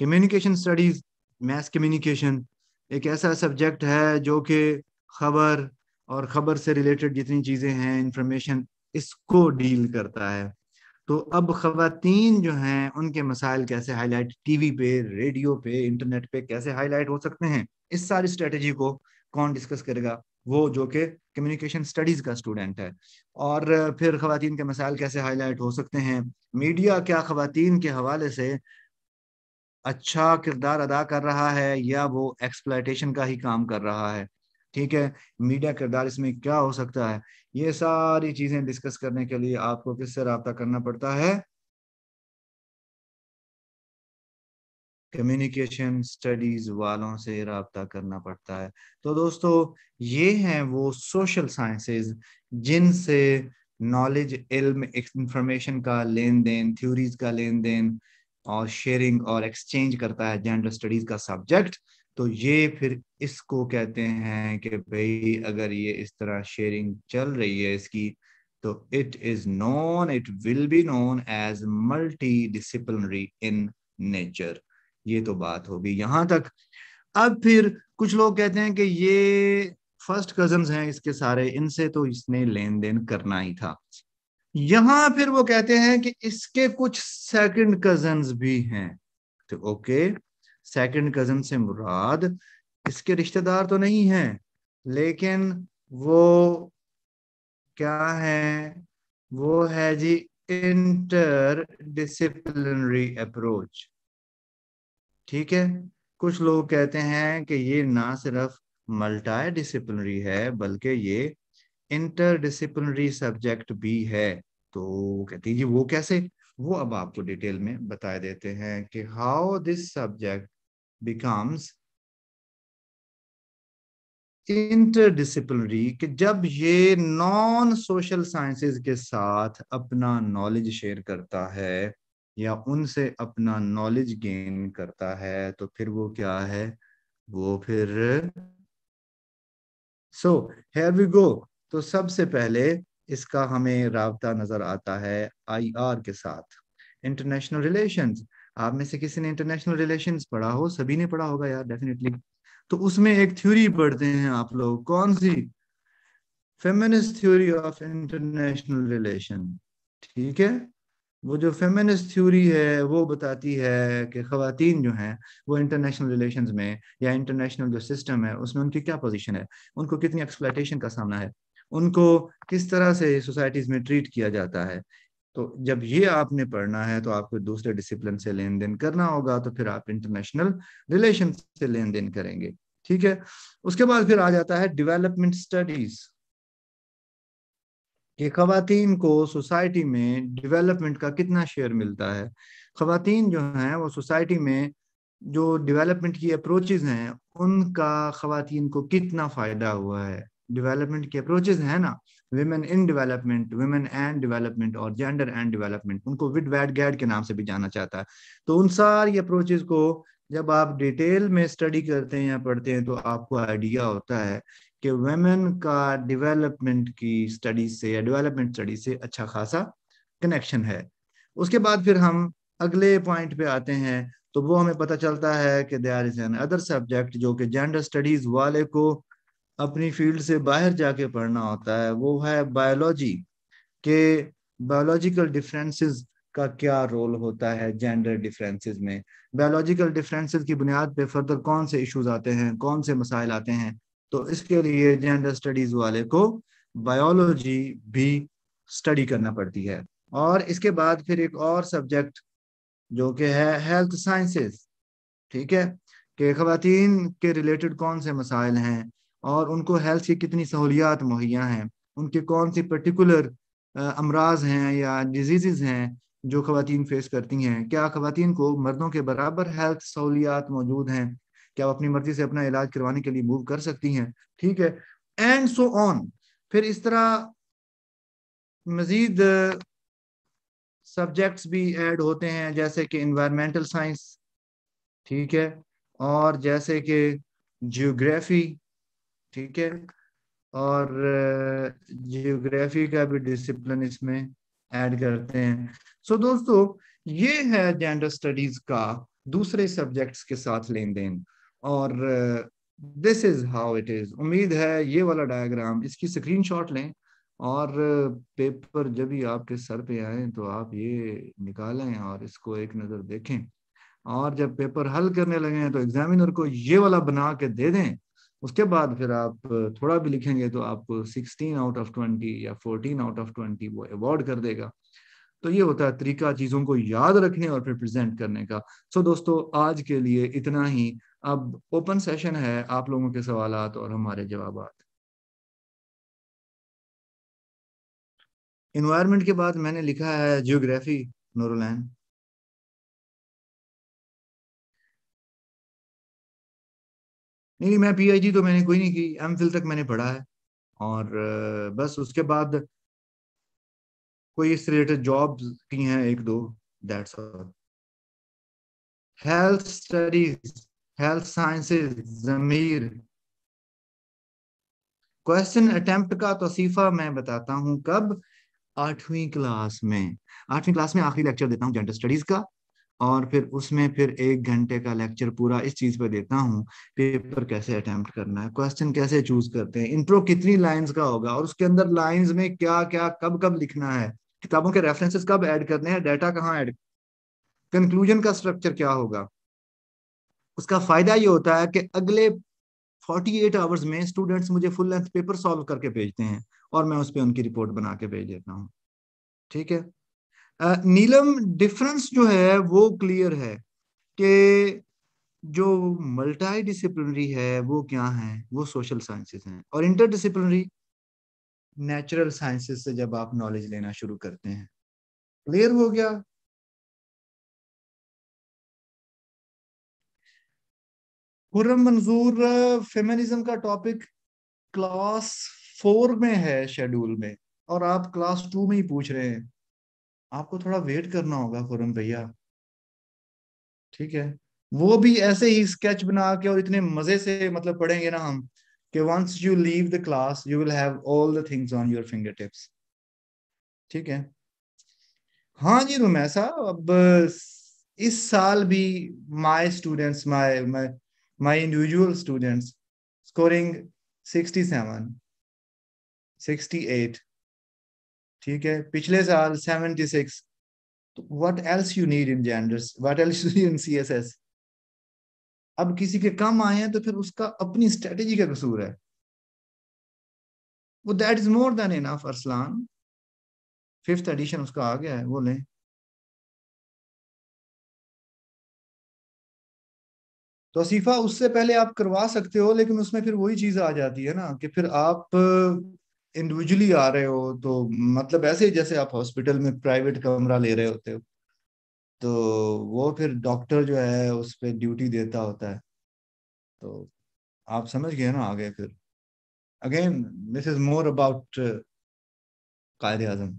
कम्युनिकेशन स्टडीज मैथ कम्युनिकेशन एक ऐसा सब्जेक्ट है जो कि खबर और खबर से रिलेटेड जितनी चीज़ें हैं इंफॉर्मेशन इसको डील करता है तो अब खातन जो हैं उनके मसाइल कैसे हाईलाइट टीवी पे रेडियो पे इंटरनेट पे कैसे हाईलाइट हो सकते हैं इस सारी स्ट्रेटेजी को कौन डिस्कस करेगा वो जो कि कम्युनिकेशन स्टडीज का स्टूडेंट है और फिर खातन के मसाइल कैसे हाईलाइट हो सकते हैं मीडिया क्या खातन के हवाले से अच्छा किरदार अदा कर रहा है या वो एक्सप्लाइटेशन का ही काम कर रहा है ठीक है मीडिया किरदार इसमें क्या हो सकता है ये सारी चीजें डिस्कस करने के लिए आपको किससे रहा करना पड़ता है कम्युनिकेशन स्टडीज वालों से रबता करना पड़ता है तो दोस्तों ये हैं वो सोशल साइंसेज जिनसे नॉलेज इल्म इंफॉर्मेशन का लेन देन थ्योरीज का लेन देन और शेयरिंग और एक्सचेंज करता है जनरल स्टडीज का सब्जेक्ट तो ये फिर इसको कहते हैं कि भाई अगर ये इस तरह शेयरिंग चल रही है इसकी तो it is known it will be known as multidisciplinary in nature ये तो बात होगी यहां तक अब फिर कुछ लोग कहते हैं कि ये फर्स्ट कजन हैं इसके सारे इनसे तो इसने लेन देन करना ही था यहां फिर वो कहते हैं कि इसके कुछ सेकंड कजन भी हैं तो ओके okay, सेकंड कजन से मुराद इसके रिश्तेदार तो नहीं हैं लेकिन वो क्या है वो है जी इंटर डिसिप्लिनरी अप्रोच ठीक है कुछ लोग कहते हैं कि ये ना सिर्फ मल्टाई डिसिप्लिनरी है बल्कि ये इंटर डिसिप्लिनरी सब्जेक्ट भी है तो कहती है जी वो कैसे वो अब आपको डिटेल में बता देते हैं कि how this subject becomes interdisciplinary कि जब ये नॉन सोशल साइंसेस के साथ अपना नॉलेज शेयर करता है या उनसे अपना नॉलेज गेन करता है तो फिर वो क्या है वो फिर सो हेयर वी गो तो सबसे पहले इसका हमें रबता नजर आता है आईआर के साथ इंटरनेशनल रिलेशंस आप में से किसी ने इंटरनेशनल रिलेशन पढ़ा हो सभी ने पढ़ा होगा यार डेफिनेटली तो उसमें एक थ्योरी पढ़ते हैं आप लोग कौन सी feminist theory of international relation ठीक है वो जो फेमिनिस्ट थ्योरी है वो बताती है कि खातन जो हैं वो इंटरनेशनल रिलेशंस में या इंटरनेशनल जो सिस्टम है उसमें उनकी क्या पोजीशन है उनको कितनी एक्सप्लाइटेशन का सामना है उनको किस तरह से सोसाइटीज में ट्रीट किया जाता है तो जब ये आपने पढ़ना है तो आपको दूसरे डिसिप्लिन से लेन देन करना होगा तो फिर आप इंटरनेशनल रिलेशन से लेन देन करेंगे ठीक है उसके बाद फिर आ जाता है डेवलपमेंट स्टडीज कि खातन को सोसाइटी में डेवलपमेंट का कितना शेयर मिलता है खातन जो हैं वो सोसाइटी में जो डेवलपमेंट की अप्रोचेज हैं उनका खातन को कितना फ़ायदा हुआ है डेवलपमेंट की अप्रोचेज हैं ना women in development women and development और जेंडर एंड डेवलपमेंट उनको विद वैड गैड के नाम से भी जाना चाहता है तो उन सारी अप्रोचेज को जब आप डिटेल में स्टडी करते हैं या पढ़ते हैं तो आपको आइडिया होता है कि वेमेन का डेवलपमेंट की स्टडी से या डेवलपमेंट स्टडी से अच्छा खासा कनेक्शन है उसके बाद फिर हम अगले पॉइंट पे आते हैं तो वो हमें पता चलता है कि there are is another subject जो कि जेंडर स्टडीज वाले को अपनी फील्ड से बाहर जाके पढ़ना होता है वो है बायोलॉजी के बायोलॉजिकल डिफरेंसेस का क्या रोल होता है जेंडर डिफरेंसेस में बायोलॉजिकल डिफरेंसेस की बुनियाद पे फर्दर कौन से इश्यूज आते हैं कौन से मसाइल आते हैं तो इसके लिए जेंडर स्टडीज वाले को बायोलॉजी भी स्टडी करना पड़ती है और इसके बाद फिर एक और सब्जेक्ट जो कि है हेल्थ साइंसेस ठीक है कि खातन के रिलेटेड कौन से मसाइल हैं और उनको हेल्थ की कितनी सहूलियात मुहैया हैं उनके कौन से पर्टिकुलर अमराज हैं या डिजीज़ हैं जो खातन फेस करती हैं क्या खातन को मर्दों के बराबर हेल्थ सहूलियात मौजूद हैं क्या अपनी मर्जी से अपना इलाज करवाने के लिए मूव कर सकती हैं ठीक है एंड सो ऑन फिर इस तरह मज़ीद सब्जेक्ट्स भी ऐड होते हैं जैसे कि इन्वायरमेंटल साइंस ठीक है और जैसे कि जियोग्राफी ठीक है और जियोग्राफी का भी डिसिप्लिन इसमें ऐड करते हैं सो so, दोस्तों ये है जेंडर स्टडीज का दूसरे सब्जेक्ट्स के साथ लेन देन और this is how it is उम्मीद है ये वाला डायग्राम इसकी स्क्रीनशॉट लें और पेपर जब भी आपके सर पे आए तो आप ये निकालें और इसको एक नज़र देखें और जब पेपर हल करने लगे हैं तो एग्जामिनर को ये वाला बना के दे दें उसके बाद फिर आप थोड़ा भी लिखेंगे तो आपको सिक्सटीन आउट ऑफ ट्वेंटी या फोर्टीन आउट ऑफ ट्वेंटी वो अवॉर्ड कर देगा तो ये होता है तरीका चीज़ों को याद रखने और फिर प्रेजेंट करने का सो so, दोस्तों आज के लिए इतना ही अब ओपन सेशन है आप लोगों के सवाल और हमारे जवाब इन्वायरमेंट के बाद मैंने लिखा है जियोग्राफी नोरोलैंड नहीं नहीं मैं पी तो मैंने कोई नहीं की एम तक मैंने पढ़ा है और बस उसके बाद कोई इस रिलेटेड जॉब की है एक दो that's all health studies health sciences Zameer question attempt का तोसीफा मैं बताता हूं कब आठवीं क्लास में आठवीं क्लास में आखिरी लेक्चर देता हूं जेंडर स्टडीज का और फिर उसमें फिर एक घंटे का लेक्चर पूरा इस चीज पे देता हूँ पेपर कैसे अटेम्प्ट करना है क्वेश्चन कैसे चूज करते हैं इंट्रो कितनी लाइंस का होगा और उसके अंदर लाइंस में क्या क्या कब कब लिखना है किताबों के रेफरेंसेस कब ऐड करने हैं डाटा कहाँ ऐड कंक्लूजन का स्ट्रक्चर क्या होगा उसका फायदा ये होता है कि अगले एट आवर्स में स्टूडेंट्स मुझे फुल लेंथ पेपर सॉल्व करके भेजते हैं और मैं उस पर उनकी रिपोर्ट बना के भेज देता हूँ ठीक है नीलम डिफरेंस जो है वो क्लियर है कि जो मल्टीडिसिप्लिनरी है वो क्या है वो सोशल साइंसेस हैं और इंटर डिसिप्लिनरी नेचुरल साइंसेस से जब आप नॉलेज लेना शुरू करते हैं क्लियर हो गया खुर्रम मंजूर फेमिनिज्म का टॉपिक क्लास फोर में है शेड्यूल में और आप क्लास टू में ही पूछ रहे हैं आपको थोड़ा वेट करना होगा खुरम भैया ठीक है वो भी ऐसे ही स्केच बना के और इतने मजे से मतलब पढ़ेंगे ना हम कि once you leave the class you will have all the things on your fingertips ठीक है हाँ जी ऐसा अब इस साल भी my students my my my individual students scoring sixty seven sixty eight ठीक है पिछले साल 76 तो what else you need in genders what else you need in CSS अब किसी के कम आए हैं तो फिर उसका अपनी स्ट्रेटेजी का कसूर है वो that is more than enough Arsalan fifth edition उसका आ गया है वो लें तोसीफा उससे पहले आप करवा सकते हो लेकिन उसमें फिर वही चीज आ जाती है ना कि फिर आप इंडिविजुअली आ रहे हो तो मतलब ऐसे ही जैसे आप हॉस्पिटल में प्राइवेट कमरा ले रहे होते हो तो वो फिर डॉक्टर जो है उस पर ड्यूटी देता होता है तो आप समझ गए ना आगे फिर again this is more about Quaid Azam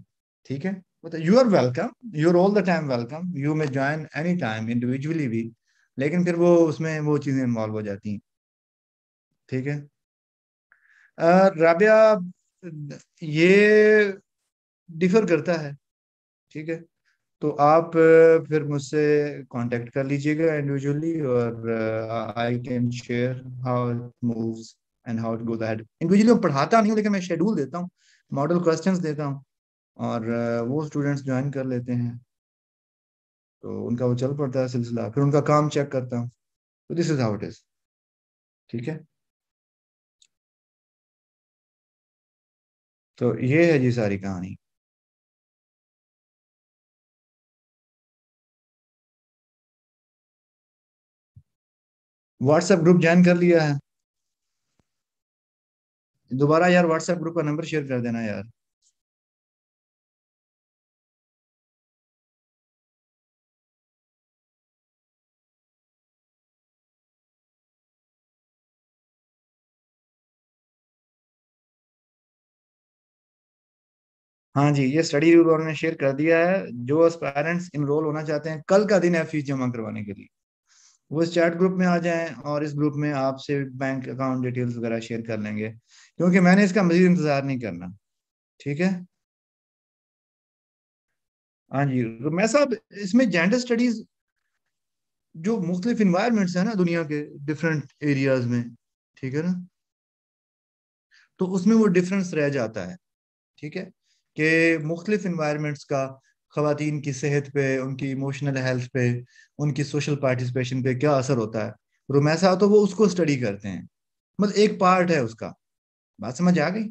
ठीक है you are welcome you are all the time welcome you may join any time individually भी लेकिन फिर वो उसमें वो चीज़ें इन्वॉल्व हो जाती हैं ठीक है राबिया ये डिफर करता है ठीक है तो आप फिर मुझसे कांटेक्ट कर लीजिएगा इंडिविजुअली और I can share how it moves and how it goes ahead individually मैं पढ़ाता नहीं हूँ लेकिन मैं शेड्यूल देता हूँ मॉडल क्वेश्चंस देता हूँ और वो स्टूडेंट्स ज्वाइन कर लेते हैं तो उनका वो चल पड़ता है सिलसिला फिर उनका काम चेक करता हूँ तो this is how it is ठीक है तो ये है जी सारी कहानी व्हाट्सएप ग्रुप ज्वाइन कर लिया है दोबारा यार व्हाट्सएप ग्रुप का नंबर शेयर कर देना यार हाँ जी ये स्टडी रूल उन्होंने शेयर कर दिया है जो पेरेंट्स इनरोल होना चाहते हैं कल का दिन है फीस जमा करवाने के लिए वो इस चैट ग्रुप में आ जाएं और इस ग्रुप में आपसे बैंक अकाउंट डिटेल्स वगैरह शेयर कर लेंगे क्योंकि मैंने इसका मजीद इंतजार नहीं करना ठीक है हाँ जी तो मैं साहब इसमें जेंडर स्टडीज जो मुख्तलिफ इन्वायरमेंट्स है ना दुनिया के डिफरेंट एरियाज में ठीक है ना तो उसमें वो डिफरेंस रह जाता है ठीक है कि मुख्तलिफ इन्वायरमेंट्स का ख़वान की सेहत पे उनकी इमोशनल हेल्थ पे उनकी सोशल पार्टिसिपेशन पे क्या असर होता है रोमैसा तो वो उसको स्टडी करते हैं मतलब एक पार्ट है उसका बात समझ आ गई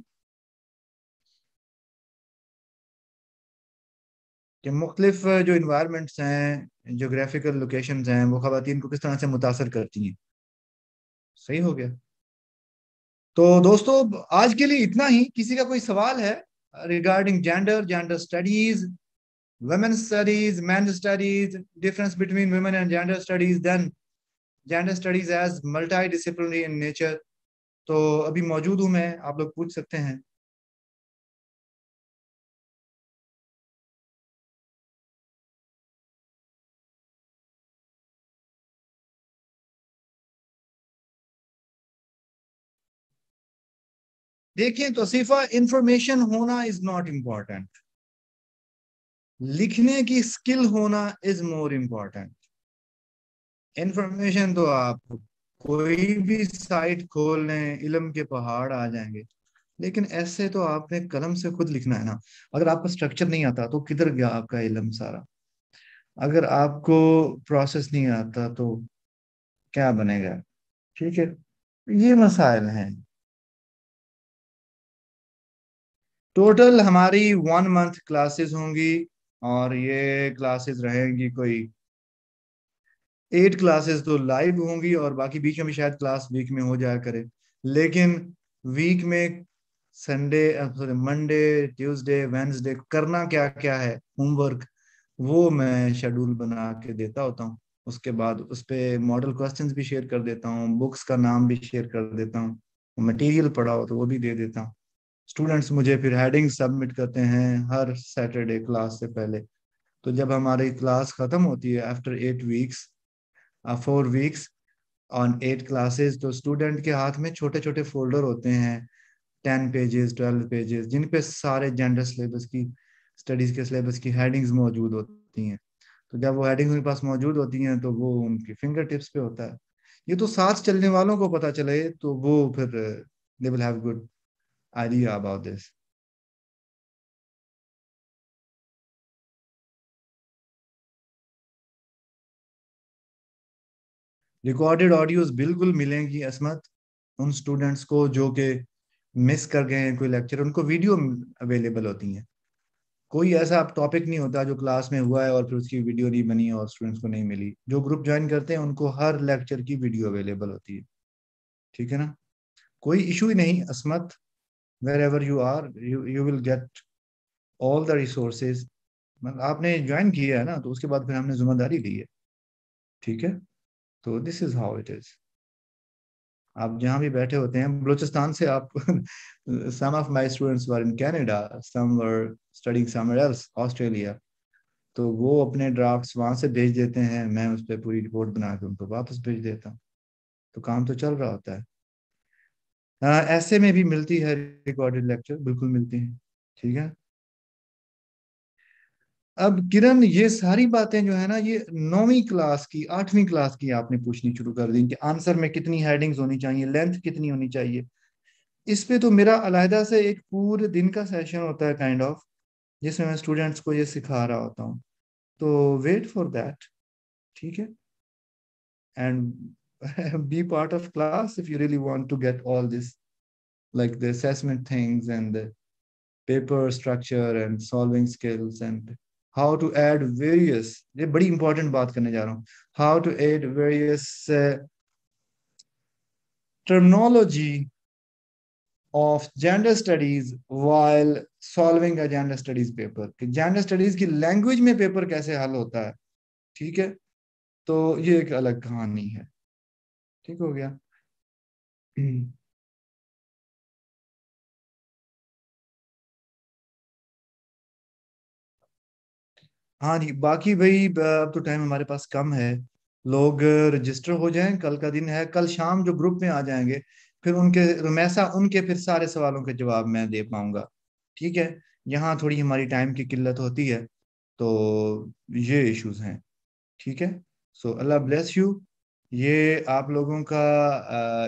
कि मुख्तलिफ जो इन्वायरमेंट्स हैं जोग्राफिकल लोकेशन हैं वो खातन को किस तरह से मुतासर करती हैं सही हो गया तो दोस्तों आज के लिए इतना ही किसी का कोई सवाल है regarding gender, gender studies, women's studies, men's studies, difference between women and gender studies, then gender studies as multidisciplinary in nature. तो अभी मौजूद हूँ मैं आप लोग पूछ सकते हैं देखें तो सिफा इंफॉर्मेशन होना इज नॉट इम्पॉर्टेंट लिखने की स्किल होना इज मोर इम्पॉर्टेंट इंफॉर्मेशन तो आप कोई भी साइट खोल लें इलम के पहाड़ आ जाएंगे लेकिन ऐसे तो आपने कलम से खुद लिखना है ना अगर आपका स्ट्रक्चर नहीं आता तो किधर गया आपका इलम सारा अगर आपको प्रोसेस नहीं आता तो क्या बनेगा ठीक है ये मसाइल हैं टोटल हमारी वन मंथ क्लासेस होंगी और ये क्लासेस रहेंगी कोई एट क्लासेस तो लाइव होंगी और बाकी बीच में भी शायद क्लास वीक में हो जाया करे लेकिन वीक में Sunday sorry Monday Tuesday Wednesday करना क्या क्या है होमवर्क वो मैं शेड्यूल बना के देता होता हूँ उसके बाद उस पर मॉडल क्वेश्चन भी शेयर कर देता हूँ बुक्स का नाम भी शेयर कर देता हूँ मटेरियल पढ़ा हो तो वो भी दे देता हूँ स्टूडेंट्स मुझे फिर हेडिंग सबमिट करते हैं हर सैटरडे क्लास से पहले तो जब हमारी क्लास ख़त्म होती है after eight weeks four weeks on eight classes तो स्टूडेंट के हाथ में छोटे छोटे फोल्डर होते हैं टेन पेजेस ट्वेल्व पेजेस जिन पे सारे जेंडर सिलेबस की स्टडीज़ के सिलेबस की हेडिंग्स मौजूद होती हैं तो जब वो हेडिंग्स उनके पास मौजूद होती हैं तो वो उनकी फिंगर टिप्स पे होता है ये तो साथ चलने वालों को पता चले तो वो फिर they will have good idea about this? Recorded audios बिल्कुल मिलेंगी असमत उन स्टूडेंट्स को जो कि मिस कर गए हैं कोई लेक्चर उनको वीडियो अवेलेबल होती हैं कोई ऐसा टॉपिक नहीं होता जो क्लास में हुआ है और फिर उसकी वीडियो नहीं बनी और स्टूडेंट्स को नहीं मिली जो ग्रुप ज्वाइन करते हैं उनको हर लेक्चर की वीडियो अवेलेबल होती है ठीक है ना कोई इशू ही नहीं असमत wherever you are you you will get all the resources मतलब आपने ज्वाइन किया है ना तो उसके बाद फिर हमने जिम्मेदारी ली है ठीक है तो this is how it is आप जहाँ भी बैठे होते हैं बलूचिस्तान से आप some of my students were in Canada some were studying some are else Australia तो वो अपने ड्राफ्ट वहाँ से भेज देते हैं मैं उस पर पूरी रिपोर्ट बना के उनको वापस भेज देता हूँ तो काम तो चल रहा होता है ऐसे में भी मिलती है रिकॉर्डेड लेक्चर बिल्कुल मिलती है ठीक है अब किरण ये सारी बातें जो है ना ये नौवीं क्लास की आठवीं क्लास की आपने पूछनी शुरू कर दी कि आंसर में कितनी हेडिंग्स होनी चाहिए लेंथ कितनी होनी चाहिए इस पे तो मेरा अलहदा से एक पूरे दिन का सेशन होता है काइंड kind ऑफ of, जिसमें मैं स्टूडेंट्स को ये सिखा रहा होता हूँ तो वेट फॉर दैट ठीक है and be part of class if you really want to get all this, like the assessment things and the paper structure and solving skills and how to add various. ये बड़ी important बात करने जा How to add various uh, terminology of gender studies while solving a gender studies paper. कि gender studies ki language mein paper kaise hal hota hai ठीक hai तो ye ek alag kahani hai ठीक हो गया हाँ जी बाकी भाई अब तो टाइम हमारे पास कम है लोग रजिस्टर हो जाएं कल का दिन है कल शाम जो ग्रुप में आ जाएंगे फिर उनके रुमैसा उनके फिर सारे सवालों के जवाब मैं दे पाऊंगा ठीक है यहाँ थोड़ी हमारी टाइम की किल्लत होती है तो ये इश्यूज हैं ठीक है सो अल्लाह ब्लेस यू ये आप लोगों का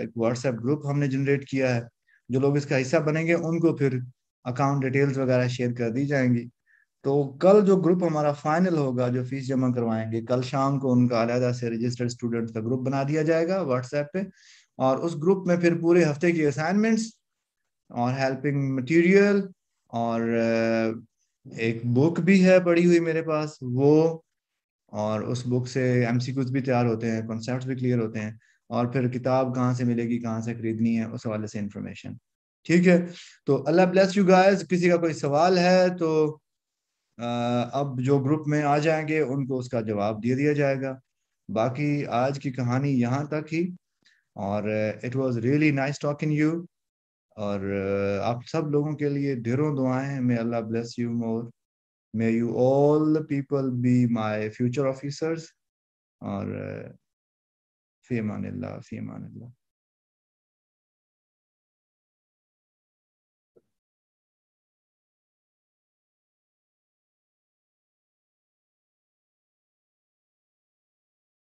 एक व्हाट्सएप ग्रुप हमने जनरेट किया है जो लोग इसका हिस्सा बनेंगे उनको फिर अकाउंट डिटेल्स वगैरह शेयर कर दी जाएंगी तो कल जो ग्रुप हमारा फाइनल होगा जो फीस जमा करवाएंगे कल शाम को उनका अलहदा से रजिस्टर्ड स्टूडेंट्स का ग्रुप बना दिया जाएगा व्हाट्सएप पे और उस ग्रुप में फिर पूरे हफ्ते की असाइनमेंट्स और हेल्पिंग मटेरियल और एक बुक भी है पड़ी हुई मेरे पास वो और उस बुक से एम भी तैयार होते हैं कॉन्सेप्ट भी क्लियर होते हैं और फिर किताब कहाँ से मिलेगी कहाँ से खरीदनी है उस हवाले से इंफॉर्मेशन ठीक है तो अल्लाह ब्लेस यू गाइस किसी का कोई सवाल है तो अब जो ग्रुप में आ जाएंगे उनको उसका जवाब दे दिया जाएगा बाकी आज की कहानी यहाँ तक ही और it was really nice talking you और आप सब लोगों के लिए ढेरों दुआएं हैं अल्लाह bless you more May you all the people be my future officers or uh, Fiamanillah, manilla.